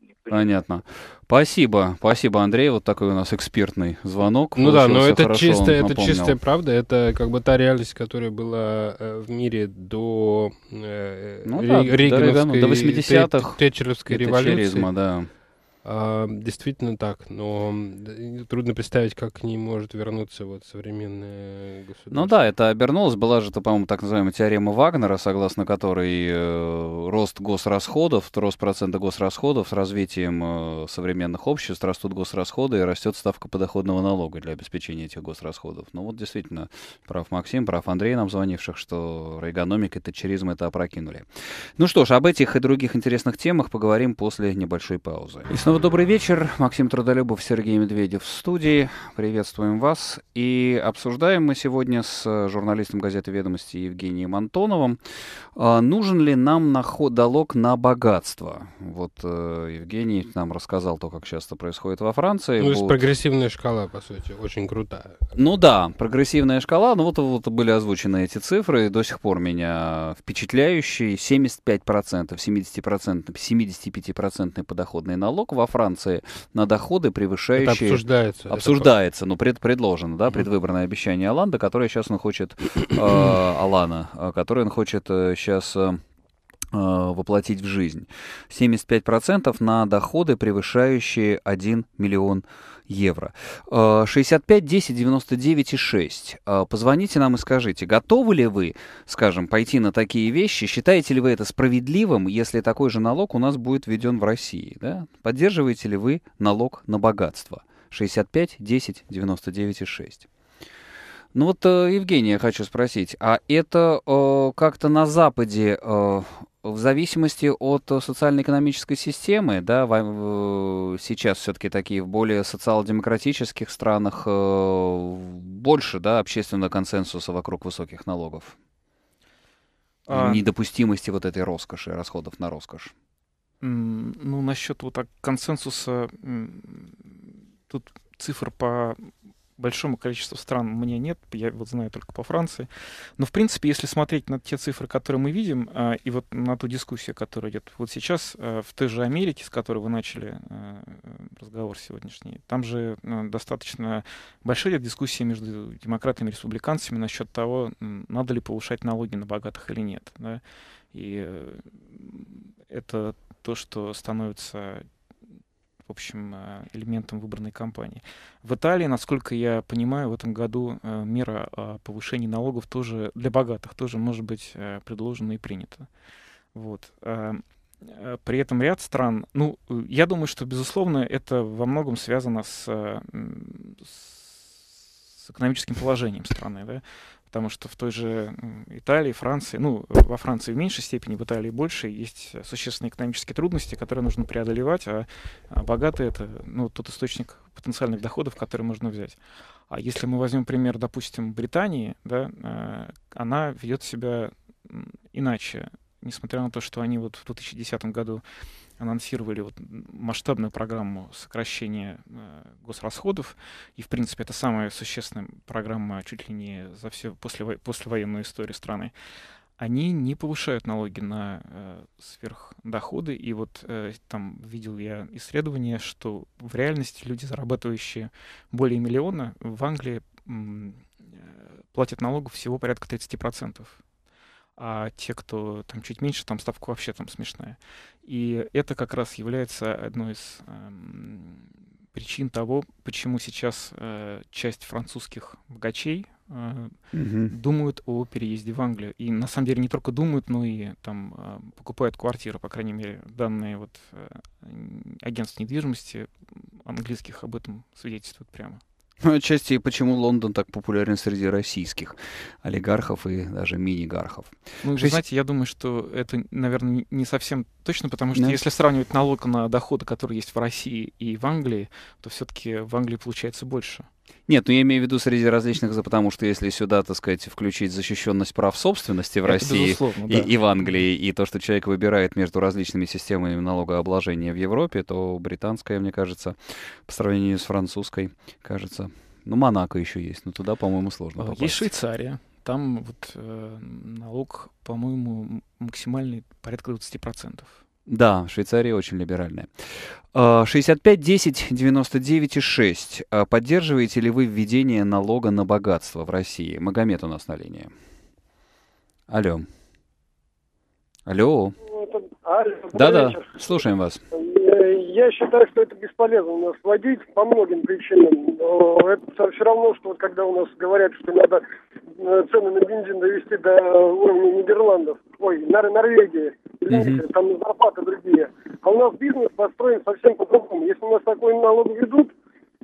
никто Понятно. Не спасибо, спасибо, Андрей, вот такой у нас экспертный звонок. Ну да, но это хорошо, чистая, это чистая правда, это как бы та реальность, которая была э, в мире до э, ну, да, Рейгановской, до, Рейгана, до 80-х, Тэтчеровской революции. Да а, действительно так, но трудно представить, как к ней может вернуться вот современное ну государство. Ну да, это обернулось. Была же, по-моему, так называемая теорема Вагнера, согласно которой э, рост госрасходов, рост процента госрасходов с развитием э, современных обществ, растут госрасходы и растет ставка подоходного налога для обеспечения этих госрасходов. Ну вот действительно, прав Максим, прав Андрей, нам звонивших, что рейгономика и тачеризм это опрокинули. Ну что ж, об этих и других интересных темах поговорим после небольшой паузы. И Снова ну, добрый вечер. Максим Трудолюбов, Сергей Медведев в студии. Приветствуем вас. И обсуждаем мы сегодня с э, журналистом газеты «Ведомости» Евгением Антоновым, а, нужен ли нам налог на богатство. Вот э, Евгений нам рассказал то, как часто происходит во Франции. Ну, вот. прогрессивная шкала, по сути, очень крутая. Ну да, прогрессивная шкала. Ну вот, вот были озвучены эти цифры, и до сих пор меня впечатляющие. 75%, 70%, 75% подоходный налог в во Франции на доходы, превышающие... Это обсуждается. Обсуждается, это ну, пред, предложено, да, предвыборное обещание Аланда, которое сейчас он хочет... Э, Алана, э, которое он хочет сейчас э, э, воплотить в жизнь. 75% на доходы, превышающие 1 миллион евро. 65 10 99 и 6. Э, позвоните нам и скажите, готовы ли вы, скажем, пойти на такие вещи? Считаете ли вы это справедливым, если такой же налог у нас будет введен в России? Да? Поддерживаете ли вы налог на богатство? 65 10 99 и 6. Ну вот, э, Евгения, хочу спросить, а это э, как-то на Западе э, в зависимости от э, социально-экономической системы, да, э, сейчас все-таки такие в более социал-демократических странах э, больше, да, общественного консенсуса вокруг высоких налогов. А... Недопустимости вот этой роскоши, расходов на роскошь. Ну, насчет вот так консенсуса, тут цифр по большому количеству стран у меня нет, я вот знаю только по Франции. Но, в принципе, если смотреть на те цифры, которые мы видим, э, и вот на ту дискуссию, которая идет вот сейчас э, в той же Америке, с которой вы начали э, разговор сегодняшний, там же э, достаточно большая дискуссия между демократами и республиканцами насчет того, надо ли повышать налоги на богатых или нет. Да? И это то, что становится в общем, а, элементом выбранной кампании. В Италии, насколько я понимаю, в этом году а, мера о а, повышении налогов тоже для богатых тоже может быть предложена и принята. Вот. При этом ряд стран, ну, я думаю, что, безусловно, это во многом связано с, с экономическим положением страны, да, потому что в той же Италии, Франции, ну, во Франции в меньшей степени, в Италии больше, есть существенные экономические трудности, которые нужно преодолевать, а, а богатые — это ну, тот источник потенциальных доходов, который можно взять. А если мы возьмем пример, допустим, Британии, да, а, она ведет себя иначе, несмотря на то, что они вот в 2010 году анонсировали вот масштабную программу сокращения э, госрасходов. И, в принципе, это самая существенная программа чуть ли не за все после, послевоенную историю страны. Они не повышают налоги на э, сверхдоходы. И вот э, там видел я исследование, что в реальности люди, зарабатывающие более миллиона, в Англии э, платят налогов всего порядка 30%. А те, кто там чуть меньше, там ставка вообще там смешная. И это как раз является одной из эм, причин того, почему сейчас э, часть французских богачей э, угу. думают о переезде в Англию. И на самом деле не только думают, но и там э, покупают квартиру. по крайней мере, данные вот э, агентств недвижимости английских об этом свидетельствуют прямо. Ну, отчасти почему Лондон так популярен среди российских олигархов и даже минигархов. Ну, Шесть... знаете, я думаю, что это, наверное, не совсем точно, потому что да. если сравнивать налог на доходы, которые есть в России и в Англии, то все-таки в Англии получается больше. Нет, ну я имею в виду среди различных, потому что если сюда, так сказать, включить защищенность прав собственности в это России и, да. и в Англии, и то, что человек выбирает между различными системами налогообложения в Европе, то британская, мне кажется, по сравнению с французской, кажется. Ну, Монако еще есть, но туда, по-моему, сложно а, попасть. Есть Швейцария. Там вот э, налог, по-моему, максимальный порядка 20%. Да, Швейцария очень либеральная. 65 10 99 6. Поддерживаете ли вы введение налога на богатство в России? Магомед у нас на линии. Алло. Алло. Ну, Да-да, слушаем вас. Я считаю, что это бесполезно у нас вводить по многим причинам. Это все равно, что вот когда у нас говорят, что надо э, цены на бензин довести до уровня Нидерландов, ой, Нор- Норвегии, угу. там зарплаты другие. А у нас бизнес построен совсем по-другому. Если у нас такой налог ведут,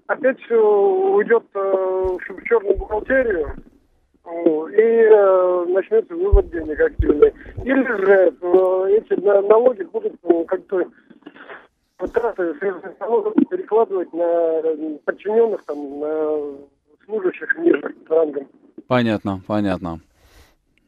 опять все уйдет э, в черную бухгалтерию, и э, начнется вывод денег активный. Или же э, эти налоги будут ну, как-то траты связанные с перекладывать на э, подчиненных, там, на служащих ниже рангом. Понятно, понятно.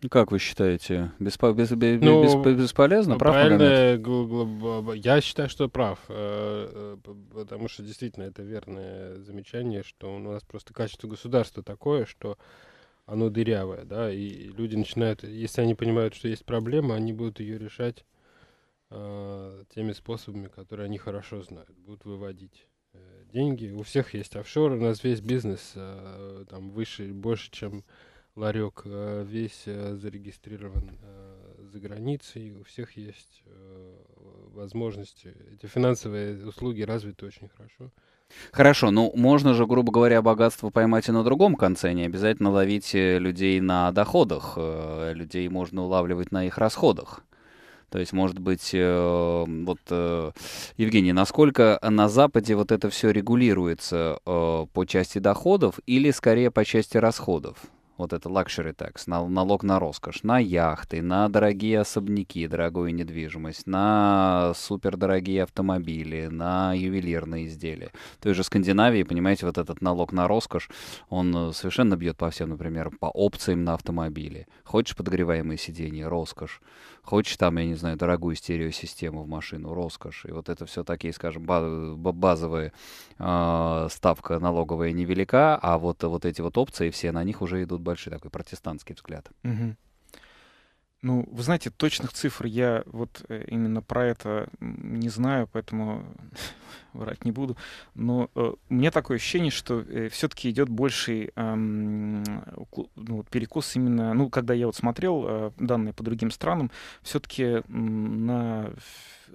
Ну, как вы считаете, беспо- без- без- ну, бесп- бесполезно? Прав правильно, э, я считаю, что прав, э, потому что действительно это верное замечание, что у нас просто качество государства такое, что оно дырявое, да, и люди начинают, если они понимают, что есть проблема, они будут ее решать э, теми способами, которые они хорошо знают. Будут выводить э, деньги. У всех есть офшоры, у нас весь бизнес э, там выше, больше, чем ларек, э, весь э, зарегистрирован э, за границей. У всех есть э, возможности. Эти финансовые услуги развиты очень хорошо. Хорошо, ну можно же, грубо говоря, богатство поймать и на другом конце, не обязательно ловить э, людей на доходах, э, людей можно улавливать на их расходах. То есть, может быть, э, вот, э, Евгений, насколько на Западе вот это все регулируется э, по части доходов или скорее по части расходов? вот это лакшери такс, налог на роскошь, на яхты, на дорогие особняки, дорогую недвижимость, на супердорогие автомобили, на ювелирные изделия. То той же Скандинавии, понимаете, вот этот налог на роскошь, он э, совершенно бьет по всем, например, по опциям на автомобиле. Хочешь подогреваемые сиденья, роскошь. Хочешь там, я не знаю, дорогую стереосистему в машину, роскошь. И вот это все такие, скажем, базовые э, ставка налоговая невелика, а вот, вот эти вот опции все, на них уже идут больше такой протестантский взгляд. Угу. Ну, вы знаете, точных цифр я вот э, именно про это не знаю, поэтому врать не буду. Но э, у меня такое ощущение, что э, все-таки идет больший э, ну, перекос именно, ну, когда я вот смотрел э, данные по другим странам, все-таки на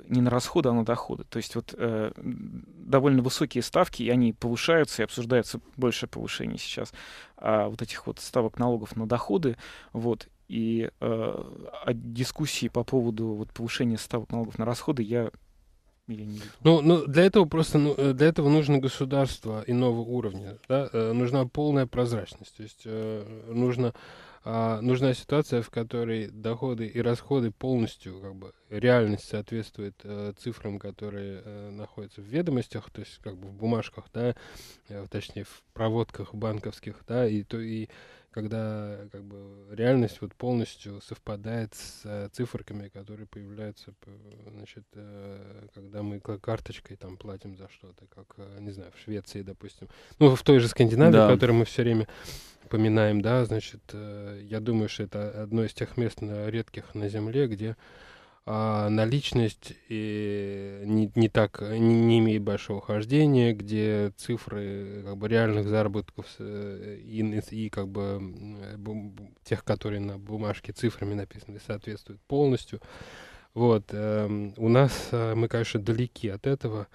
не на расходы, а на доходы. То есть вот э, довольно высокие ставки, и они повышаются, и обсуждается большее повышение сейчас э, вот этих вот ставок налогов на доходы. Вот. И э, дискуссии по поводу вот, повышения ставок налогов на расходы я я не ну, ну, для этого просто ну, э, для этого нужно государство иного уровня, да? э, нужна полная прозрачность, то есть э, нужно э, нужна ситуация, в которой доходы и расходы полностью, как бы реальность соответствует э, цифрам, которые э, находятся в ведомостях, то есть как бы в бумажках, да, э, точнее в проводках банковских, да, и то и когда как бы реальность вот полностью совпадает с э, циферками, которые появляются, значит, э, когда мы карточкой там платим за что-то, как, э, не знаю, в Швеции, допустим, ну, в той же Скандинавии, да. которую мы все время поминаем, да, значит, я думаю, что это одно из тех мест на редких на Земле, где а наличность и не, не так не, не имеет большого хождения, где цифры как бы реальных заработков э, и, и как бы э, тех, которые на бумажке цифрами написаны, соответствуют полностью. Вот эм, у нас э, мы, конечно, далеки от этого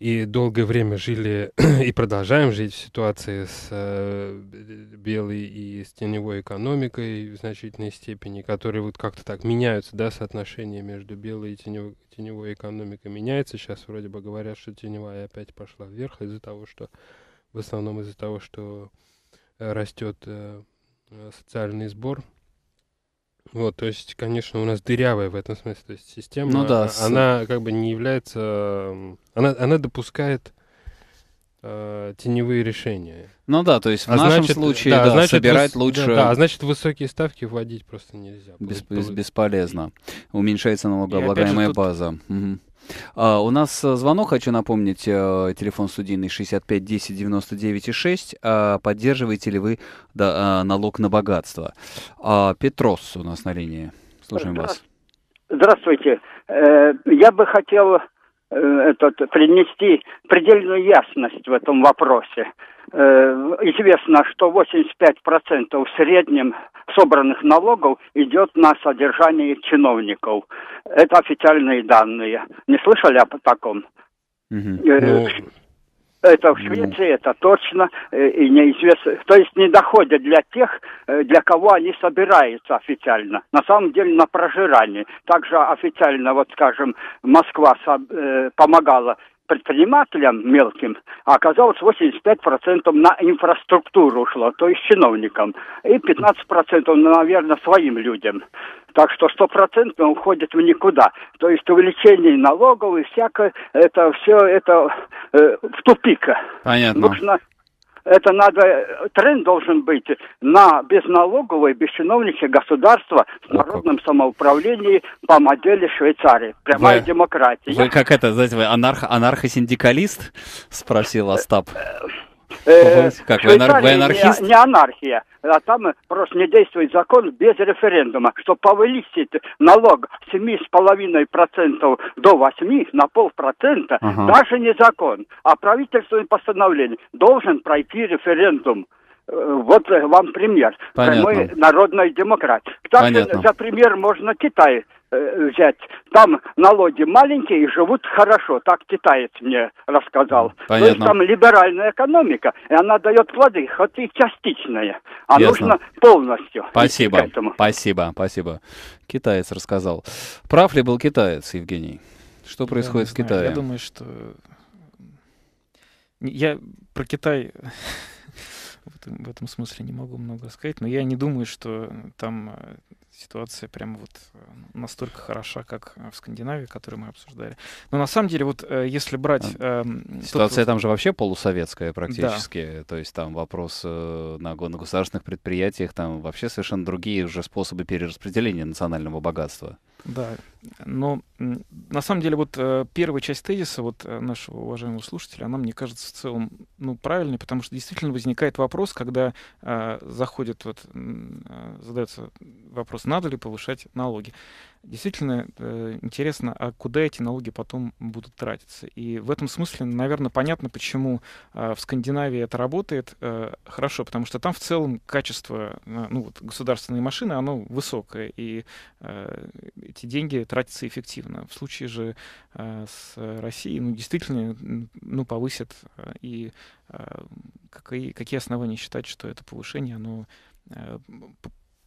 и долгое время жили и продолжаем жить в ситуации с э, белой и с теневой экономикой в значительной степени, которые вот как-то так меняются, да, соотношение между белой и теневой, теневой экономикой меняется. Сейчас вроде бы говорят, что теневая опять пошла вверх из-за того, что в основном из-за того, что э, растет э, социальный сбор вот, то есть, конечно, у нас дырявая в этом смысле то есть система. Ну да. А, она с... как бы не является... Она, она допускает э, теневые решения. Ну да, то есть в а нашем значит, случае да, да, значит, собирать выс... лучше. Да, да, а значит высокие ставки вводить просто нельзя. Бес... Бесполезно. Уменьшается налогооблагаемая же, тут... база. Угу. А, у нас э, звонок, хочу напомнить, э, телефон студийный 65 10 99 6. А, поддерживаете ли вы а, налог на богатство? А, Петрос у нас на линии. Слушаем Здра... вас. Здравствуйте. Э, я бы хотел Э, этот, принести предельную ясность в этом вопросе. Э, известно, что 85% в среднем собранных налогов идет на содержание чиновников. Это официальные данные. Не слышали о таком? Угу. Ну, это в Швеции, это точно, э, и неизвестно. То есть не доходят для тех, э, для кого они собираются официально. На самом деле на прожирание. Также официально, вот скажем, Москва э, помогала предпринимателям мелким, а оказалось 85% на инфраструктуру ушло, то есть чиновникам, и 15%, наверное, своим людям. Так что стопроцентно уходит в никуда. То есть увеличение налогов и всякое, это все это э, в тупик. Понятно. Нужно это надо, тренд должен быть на безналоговые, бесчиновничье государства с народным О, самоуправлением по модели Швейцарии. Прямая вы, демократия. Вы как это, знаете, вы анархо анархосиндикалист Спросил Остап. Э, э, Э, как вы, анар... вы анархист? Не, не анархия, а там просто не действует закон без референдума, что повысить налог с 7,5% до 8 на полпроцента ага. даже не закон, а правительственное постановление должен пройти референдум. Э, вот вам пример Понятно. прямой народной демократии. Также Понятно. за пример можно Китай Э, взять. Там налоги маленькие и живут хорошо, так китаец мне рассказал. Ну, Понятно. То есть там либеральная экономика, и она дает плоды, хоть и частичные, а Ясно. нужно полностью. Спасибо, спасибо, спасибо. Китаец рассказал. Прав ли был китаец, Евгений? Что происходит в Китае? Я думаю, что... Я про Китай в этом смысле не могу много сказать, но я не думаю, что там э, ситуация прям вот э, настолько хороша, как э, в Скандинавии, которую мы обсуждали. Но на самом деле, вот э, если брать... Эм, ситуация там же вообще полусоветская практически. Да. То есть там вопрос на, на государственных предприятиях, там вообще совершенно другие уже способы перераспределения национального богатства. Да, но на самом деле вот э, первая часть тезиса вот э, нашего уважаемого слушателя, она, мне кажется, в целом ну, правильной, потому что действительно возникает вопрос, когда э, заходит вот, э, задается вопрос, надо ли повышать налоги действительно э, интересно, а куда эти налоги потом будут тратиться. И в этом смысле, наверное, понятно, почему а, в Скандинавии это работает э, хорошо, потому что там в целом качество э, ну, вот, государственной машины, оно высокое, и э, эти деньги тратятся эффективно. В случае же с Россией, ну, действительно, ну, повысят, и э, какие, какие основания считать, что это повышение, оно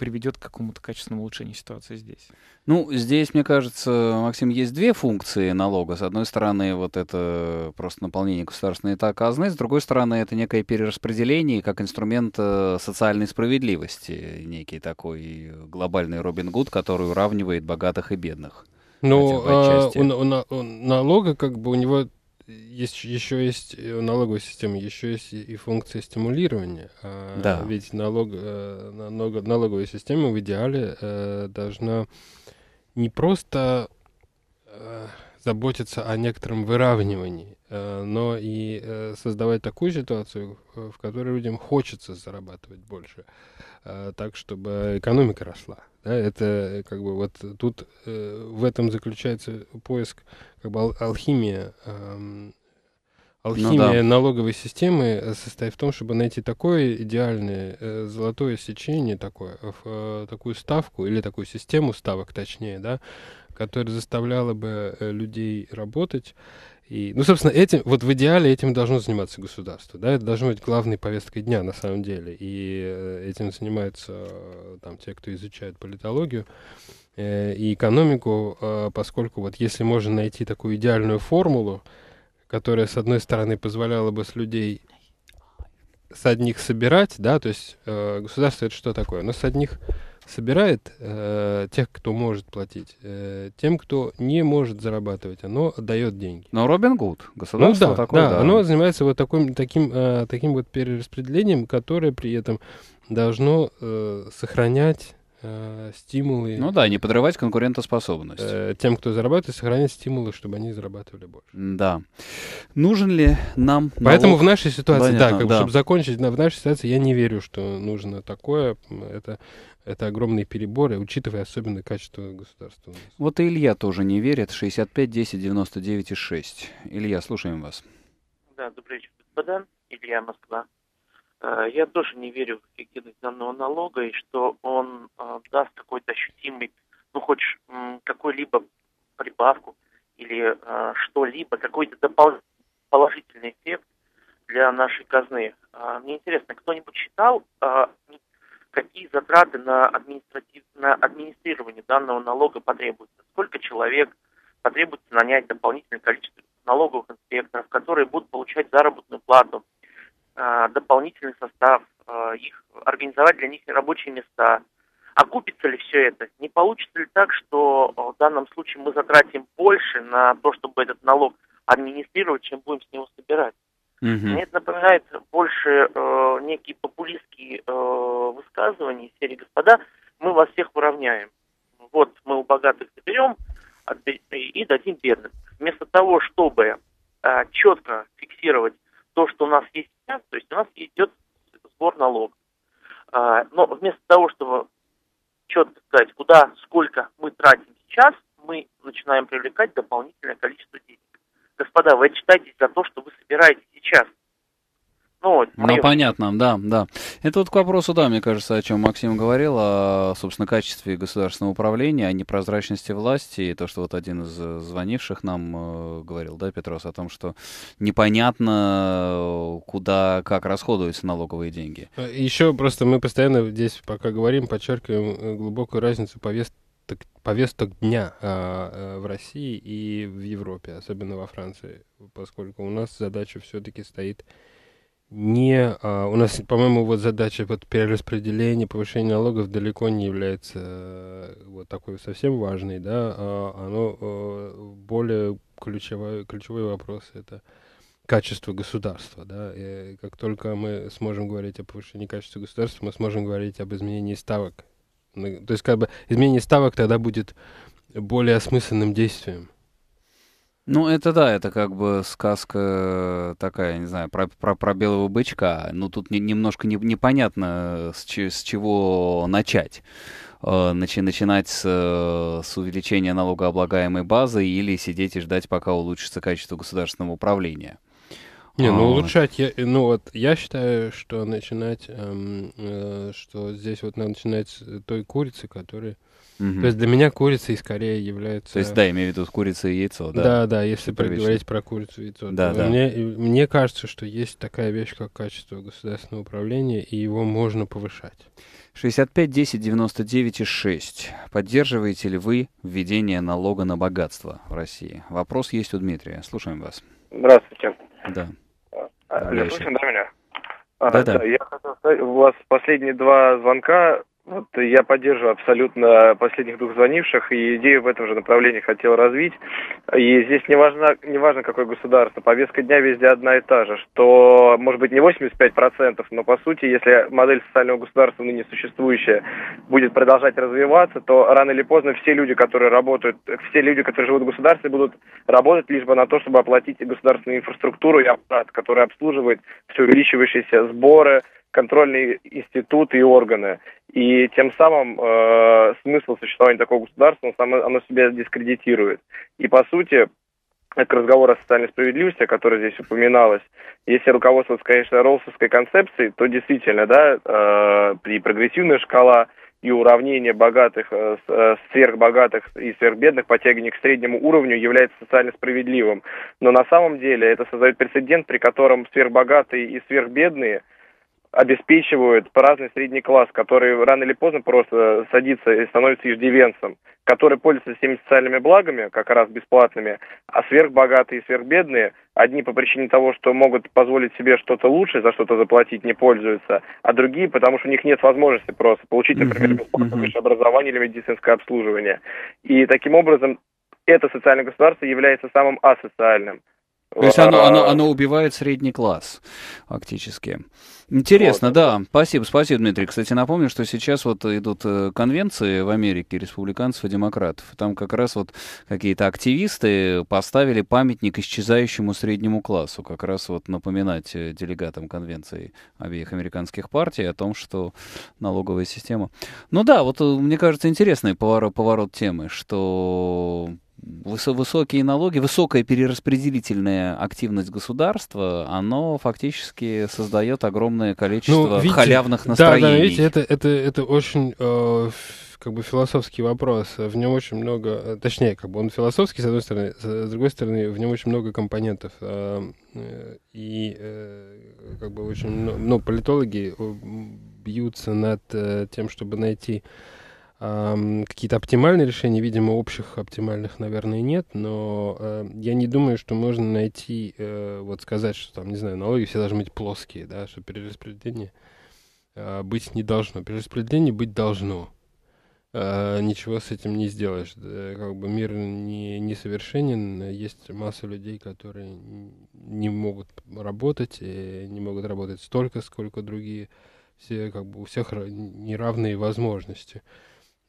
приведет к какому-то качественному улучшению ситуации здесь? Ну, здесь, мне кажется, Максим, есть две функции налога. С одной стороны, вот это просто наполнение государственной казны, с другой стороны, это некое перераспределение как инструмент э, социальной справедливости, некий такой глобальный Робин Гуд, который уравнивает богатых и бедных. Ну, а, у, у, у налога как бы у него есть, еще есть э, налоговая система, еще есть и функция стимулирования. А да. Ведь налог, э, налог, налоговая система в идеале э, должна не просто заботиться о некотором выравнивании, но и создавать такую ситуацию, в которой людям хочется зарабатывать больше. Э, так, чтобы экономика росла. Да, это э, как бы вот тут э, в этом заключается поиск как бы ал алхимия. Э, алхимия ну, да. налоговой системы состоит в том, чтобы найти такое идеальное э, золотое сечение, такое, э, такую ставку или такую систему ставок, точнее, да, которая заставляла бы э, людей работать и, ну, собственно, этим, вот в идеале этим должно заниматься государство, да, это должно быть главной повесткой дня на самом деле, и э, этим занимаются э, там те, кто изучает политологию э, и экономику, э, поскольку вот если можно найти такую идеальную формулу, которая, с одной стороны, позволяла бы с людей с одних собирать, да, то есть э, государство это что такое? Но с одних собирает э, тех, кто может платить, э, тем, кто не может зарабатывать, оно отдает деньги. Но Робин Гуд, государство ну, да, такое, да, да, оно занимается вот таким, таким, э, таким вот перераспределением, которое при этом должно э, сохранять э, стимулы. Ну да, не подрывать конкурентоспособность. Э, тем, кто зарабатывает, сохранять стимулы, чтобы они зарабатывали больше. Да. Нужен ли нам налог? Поэтому в нашей ситуации, Понятно, да, как да. Бы, чтобы закончить, в нашей ситуации я не верю, что нужно такое. Это это огромные переборы, учитывая особенно качество государства. Вот и Илья тоже не верит. 65, 10, 99 и 6. Илья, слушаем вас. Да, добрый вечер, господа. Илья, Москва. Э, я тоже не верю в эффективность данного налога и что он э, даст какой-то ощутимый, ну, хоть какой-либо прибавку или э, что-либо, какой-то дополнительный положительный эффект для нашей казны. Мне интересно, кто-нибудь считал, какие затраты на, административ... на администрирование данного налога потребуются, Сколько человек потребуется нанять дополнительное количество налоговых инспекторов, которые будут получать заработную плату – а, дополнительный состав, а, их организовать для них рабочие места. Окупится ли все это? Не получится ли так, что а, в данном случае мы затратим больше на то, чтобы этот налог администрировать, чем будем с него собирать? Угу. Мне это напоминает больше э, некие популистские э, высказывания из серии «Господа, мы вас всех уравняем». Вот мы у богатых заберем и дадим бедным. Вместо того, чтобы э, четко фиксировать то, что у нас есть сейчас, то есть у нас идет сбор налогов. А, но вместо того, чтобы четко сказать, куда, сколько мы тратим сейчас, мы начинаем привлекать дополнительное количество денег. Господа, вы отчитайтесь за то, что вы собираете сейчас – ну, ну, понятно, да, да. Это вот к вопросу, да, мне кажется, о чем Максим говорил, о, собственно, качестве государственного управления, о непрозрачности власти, и то, что вот один из э, звонивших нам э, говорил, да, Петрос, о том, что непонятно, э, куда, как расходуются налоговые деньги. А Еще просто мы постоянно здесь, пока говорим, подчеркиваем э, глубокую разницу повестки повесток, дня а, а, в России и в Европе, особенно во Франции, поскольку у нас задача все-таки стоит не... А, у нас, по-моему, вот задача вот перераспределения, повышения налогов далеко не является э, вот такой совсем важной, да, а, оно э, более ключевой, ключевой вопрос — это качество государства, да, и как только мы сможем говорить о повышении качества государства, мы сможем говорить об изменении ставок, то есть как бы изменение ставок тогда будет более осмысленным действием, ну, это да, это как бы сказка такая, не знаю, про, про, про белого бычка. Но ну, тут не, немножко не, непонятно, с, че, с чего начать. Э, начи, начинать с, э, с увеличения налогооблагаемой базы или сидеть и ждать, пока улучшится качество государственного управления. Не, ну а. улучшать я, ну вот я считаю, что начинать, эм, э, что здесь вот надо начинать с той курицы, которая Угу. То есть для меня курица и скорее является... То есть, да, имею в виду курица и яйцо, да? Да, да, если говорить про курицу и яйцо. Да, да. Мне, мне кажется, что есть такая вещь, как качество государственного управления, и его можно повышать. 65 10 99 и 6. Поддерживаете ли вы введение налога на богатство в России? Вопрос есть у Дмитрия. Слушаем вас. Здравствуйте. Да. Алло, слышно, да, меня? Да, а, да. да. Я хотел сказать, у вас последние два звонка вот, я поддерживаю абсолютно последних двух звонивших, и идею в этом же направлении хотел развить. И здесь не важно, не важно какое государство, повестка дня везде одна и та же, что, может быть, не 85%, но, по сути, если модель социального государства ныне существующая будет продолжать развиваться, то рано или поздно все люди, которые работают, все люди, которые живут в государстве, будут работать лишь бы на то, чтобы оплатить государственную инфраструктуру и аппарат, который обслуживает все увеличивающиеся сборы, контрольные институты и органы. И тем самым э, смысл существования такого государства, он само, оно себя дискредитирует. И по сути, к разговор о социальной справедливости, которая здесь упоминалась, если руководствоваться, конечно, Ролсовской концепцией, то действительно, да, э, при прогрессивной шкала и уравнение богатых, э, э сверхбогатых и сверхбедных, потягивание к среднему уровню является социально справедливым. Но на самом деле это создает прецедент, при котором сверхбогатые и сверхбедные – обеспечивают праздный средний класс, который рано или поздно просто садится и становится иждивенцем, который пользуется всеми социальными благами, как раз бесплатными, а сверхбогатые и сверхбедные, одни по причине того, что могут позволить себе что-то лучше, за что-то заплатить, не пользуются, а другие, потому что у них нет возможности просто получить, например, бесплатное высшее образование или медицинское обслуживание. И таким образом это социальное государство является самым асоциальным – то есть оно, оно, оно э, убивает средний класс, фактически. Интересно, вот. да. Спасибо, спасибо, Дмитрий. Кстати, напомню, что сейчас вот идут э, конвенции в Америке республиканцев и демократов. Там как раз вот какие-то активисты поставили памятник исчезающему среднему классу. Как раз вот напоминать э, делегатам конвенции обеих американских партий о том, что налоговая система... Ну да, вот мне кажется, интересный поворот, поворот темы, что высокие налоги, высокая перераспределительная активность государства, оно фактически создает огромное ну, количество ну, видите, халявных настроений. Да, да, видите, это, это, это очень э, как бы философский вопрос. В нем очень много, э, точнее, как бы он философский, с одной стороны, с другой стороны, в нем очень много компонентов. Э, э и э, как бы очень много, ну, политологи э, бьются над э, тем, чтобы найти Какие-то оптимальные решения, видимо, общих оптимальных, наверное, нет, но э, я не думаю, что можно найти, э, вот сказать, что там, не знаю, налоги все должны быть плоские, да, что перераспределение э, быть не должно. Перераспределение быть должно. ничего с этим не сделаешь. как бы мир не, несовершенен, есть масса людей, которые не могут работать, и не могут работать столько, сколько другие. Все, как бы, у всех неравные возможности.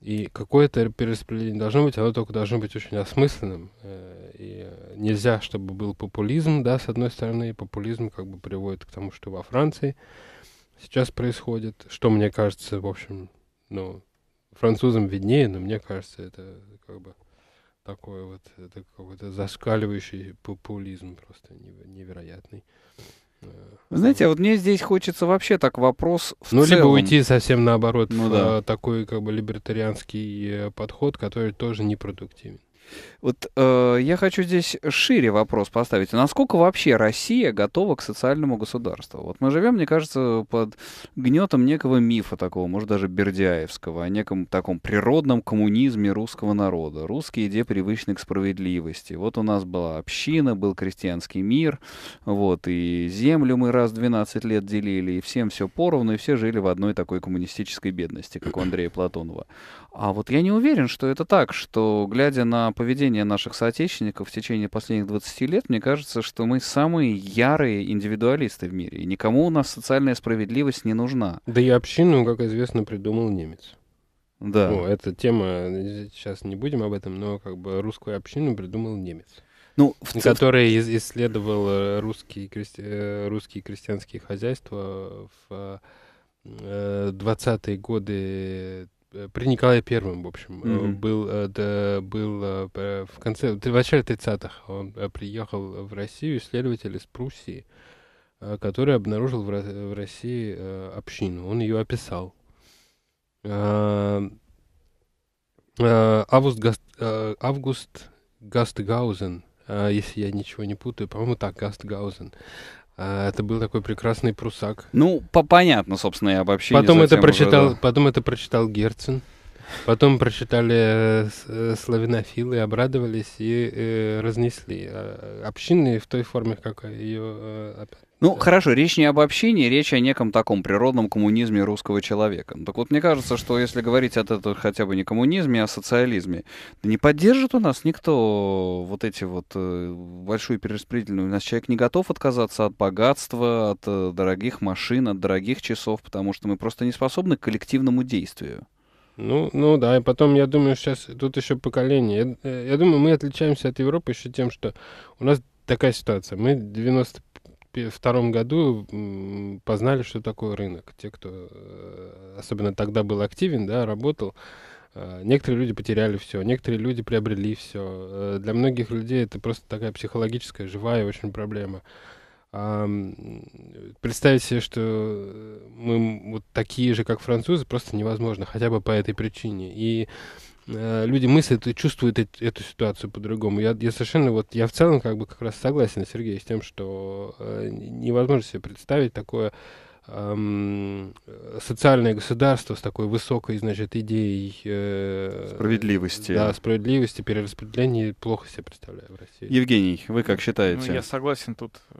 И какое-то перераспределение должно быть, оно только должно быть очень осмысленным. Э, и нельзя, чтобы был популизм, да, с одной стороны, популизм как бы приводит к тому, что во Франции сейчас происходит, что мне кажется, в общем, ну, французам виднее, но мне кажется, это как бы такой вот, это какой-то зашкаливающий популизм просто невероятный. Вы знаете, а вот мне здесь хочется вообще так вопрос в Ну, целом. либо уйти совсем наоборот ну, в да. Э, такой как бы либертарианский э, подход, который тоже непродуктивен. Вот э, я хочу здесь шире вопрос поставить. Насколько вообще Россия готова к социальному государству? Вот мы живем, мне кажется, под гнетом некого мифа такого, может даже бердяевского, о неком таком природном коммунизме русского народа. Русские де привычны к справедливости. Вот у нас была община, был крестьянский мир, вот, и землю мы раз в 12 лет делили, и всем все поровну, и все жили в одной такой коммунистической бедности, как у Андрея Платонова. А вот я не уверен, что это так, что, глядя на поведение наших соотечественников в течение последних 20 лет, мне кажется, что мы самые ярые индивидуалисты в мире. И никому у нас социальная справедливость не нужна. Да и общину, как известно, придумал немец. Да. Ну, эта тема, э, сейчас не будем об этом, но как бы русскую общину придумал немец. Ну, в... Который исследовал русские, крести... Э, русские крестьянские хозяйства в 20-е э, годы Э, при Николае Первом, в общем, mm-hmm. был, э, да, был в конце, в начале 30-х он приехал в Россию исследователь из Пруссии, который обнаружил в России общину. Он ее описал. Август, Гаст, Август Гастгаузен, если я ничего не путаю, по-моему, так, Гастгаузен, а, это был такой прекрасный прусак. Ну, по понятно, собственно, я вообще. Потом это прочитал, уже, да. потом это прочитал Герцен. Потом прочитали э, э, славянофилы, обрадовались и э, разнесли. А, общины в той форме, как ее, э, опять ну, хорошо, речь не об общении, речь о неком таком природном коммунизме русского человека. так вот, мне кажется, что если говорить от этого хотя бы не коммунизме, а социализме, да не поддержит у нас никто вот эти вот э, большую перераспределительную. У нас человек не готов отказаться от богатства, от э, дорогих машин, от дорогих часов, потому что мы просто не способны к коллективному действию. Ну, ну да, и потом, я думаю, сейчас тут еще поколение. Я, э, я думаю, мы отличаемся от Европы еще тем, что у нас такая ситуация. Мы 90 втором году познали, что такое рынок. Те, кто э, особенно тогда был активен, да, работал, э, некоторые люди потеряли все, некоторые люди приобрели все. Э, для многих людей это просто такая психологическая, живая очень проблема. Представить себе, что мы вот такие же, как французы, просто невозможно, хотя бы по этой причине. И Э, люди мыслят и чувствуют эти, эту ситуацию по-другому. Я, я совершенно вот, я в целом как бы как раз согласен, Сергей, с тем, что э, невозможно себе представить такое эм, э, социальное государство с такой высокой, значит, идеей э, справедливости. Да, справедливости, перераспределения плохо себе представляю в России. Евгений, вы как ну, ну, считаете? Ну, я согласен тут э,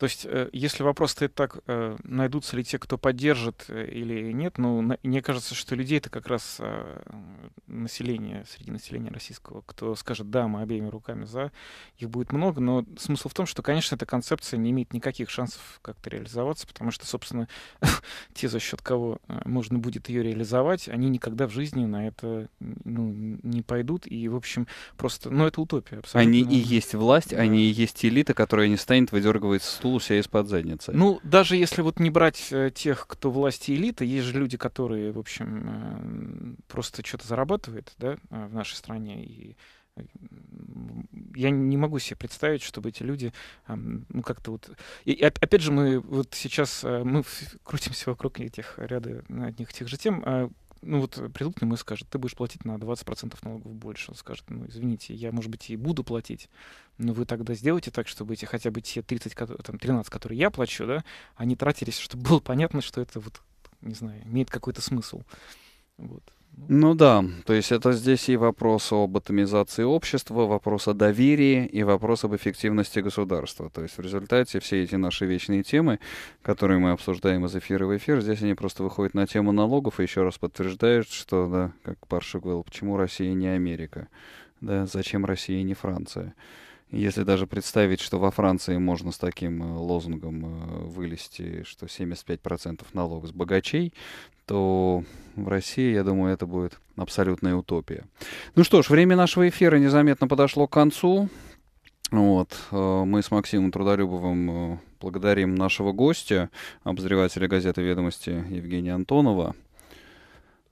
то есть, э, если вопрос стоит так, э, найдутся ли те, кто поддержит э, или нет, ну, мне кажется, что людей это как раз а, население, среди населения российского, кто скажет, да, мы обеими руками за, их будет много, но смысл в том, что, конечно, эта концепция не имеет никаких шансов как-то реализоваться, потому что, собственно, те, за счет кого можно будет ее реализовать, они никогда в жизни на это ну, не пойдут, и, в общем, просто, ну, это утопия абсолютно. Они и есть власть, да. они и есть элита, которая не станет выдергивать стул стул у себя из-под задницы. Ну, даже если вот не брать э, тех, кто власти элиты, есть же люди, которые, в общем, э, просто что-то зарабатывают, да, э, в нашей стране, и я не могу себе представить, чтобы эти люди ну, как-то вот... И опять же, мы вот сейчас мы крутимся вокруг этих ряда одних и тех же тем ну вот э, придут к нему и скажут, ты будешь платить на 20% налогов больше. Он скажет, ну извините, я, может быть, и буду платить, но вы тогда сделайте так, чтобы эти хотя бы те 30, там, 13, которые я плачу, да, они тратились, чтобы было понятно, что это вот, не знаю, имеет какой-то смысл. Вот. Ну да, то есть это здесь и вопрос об атомизации общества, вопрос о доверии и вопрос об эффективности государства. То есть в результате все эти наши вечные темы, которые мы обсуждаем из эфира в эфир, здесь они просто выходят на тему налогов и еще раз подтверждают, что, да, как Паршик говорил, почему Россия не Америка, да, зачем Россия не Франция. Если даже представить, что во Франции можно с таким э, лозунгом э, вылезти, что 75% налог с богачей, то в России, я думаю, это будет абсолютная утопия. Ну что ж, время нашего эфира незаметно подошло к концу. Вот. Э, мы с Максимом Трудолюбовым благодарим нашего гостя, обозревателя газеты «Ведомости» Евгения Антонова.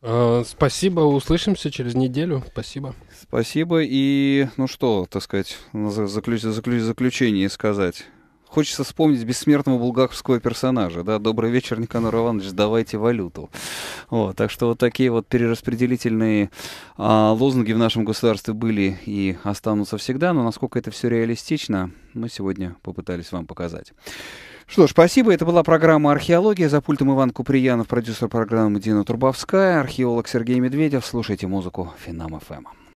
Э, спасибо, услышимся через неделю. Спасибо. Спасибо. И ну что, так сказать, заключ, заключ, заключение сказать хочется вспомнить бессмертного булгаковского персонажа, да, «Добрый вечер, Никанор Иванович, давайте валюту». Вот, так что вот такие вот перераспределительные а, лозунги в нашем государстве были и останутся всегда, но насколько это все реалистично, мы сегодня попытались вам показать. Что ж, спасибо. Это была программа «Археология». За пультом Иван Куприянов, продюсер программы Дина Турбовская, археолог Сергей Медведев. Слушайте музыку Финам ФМ.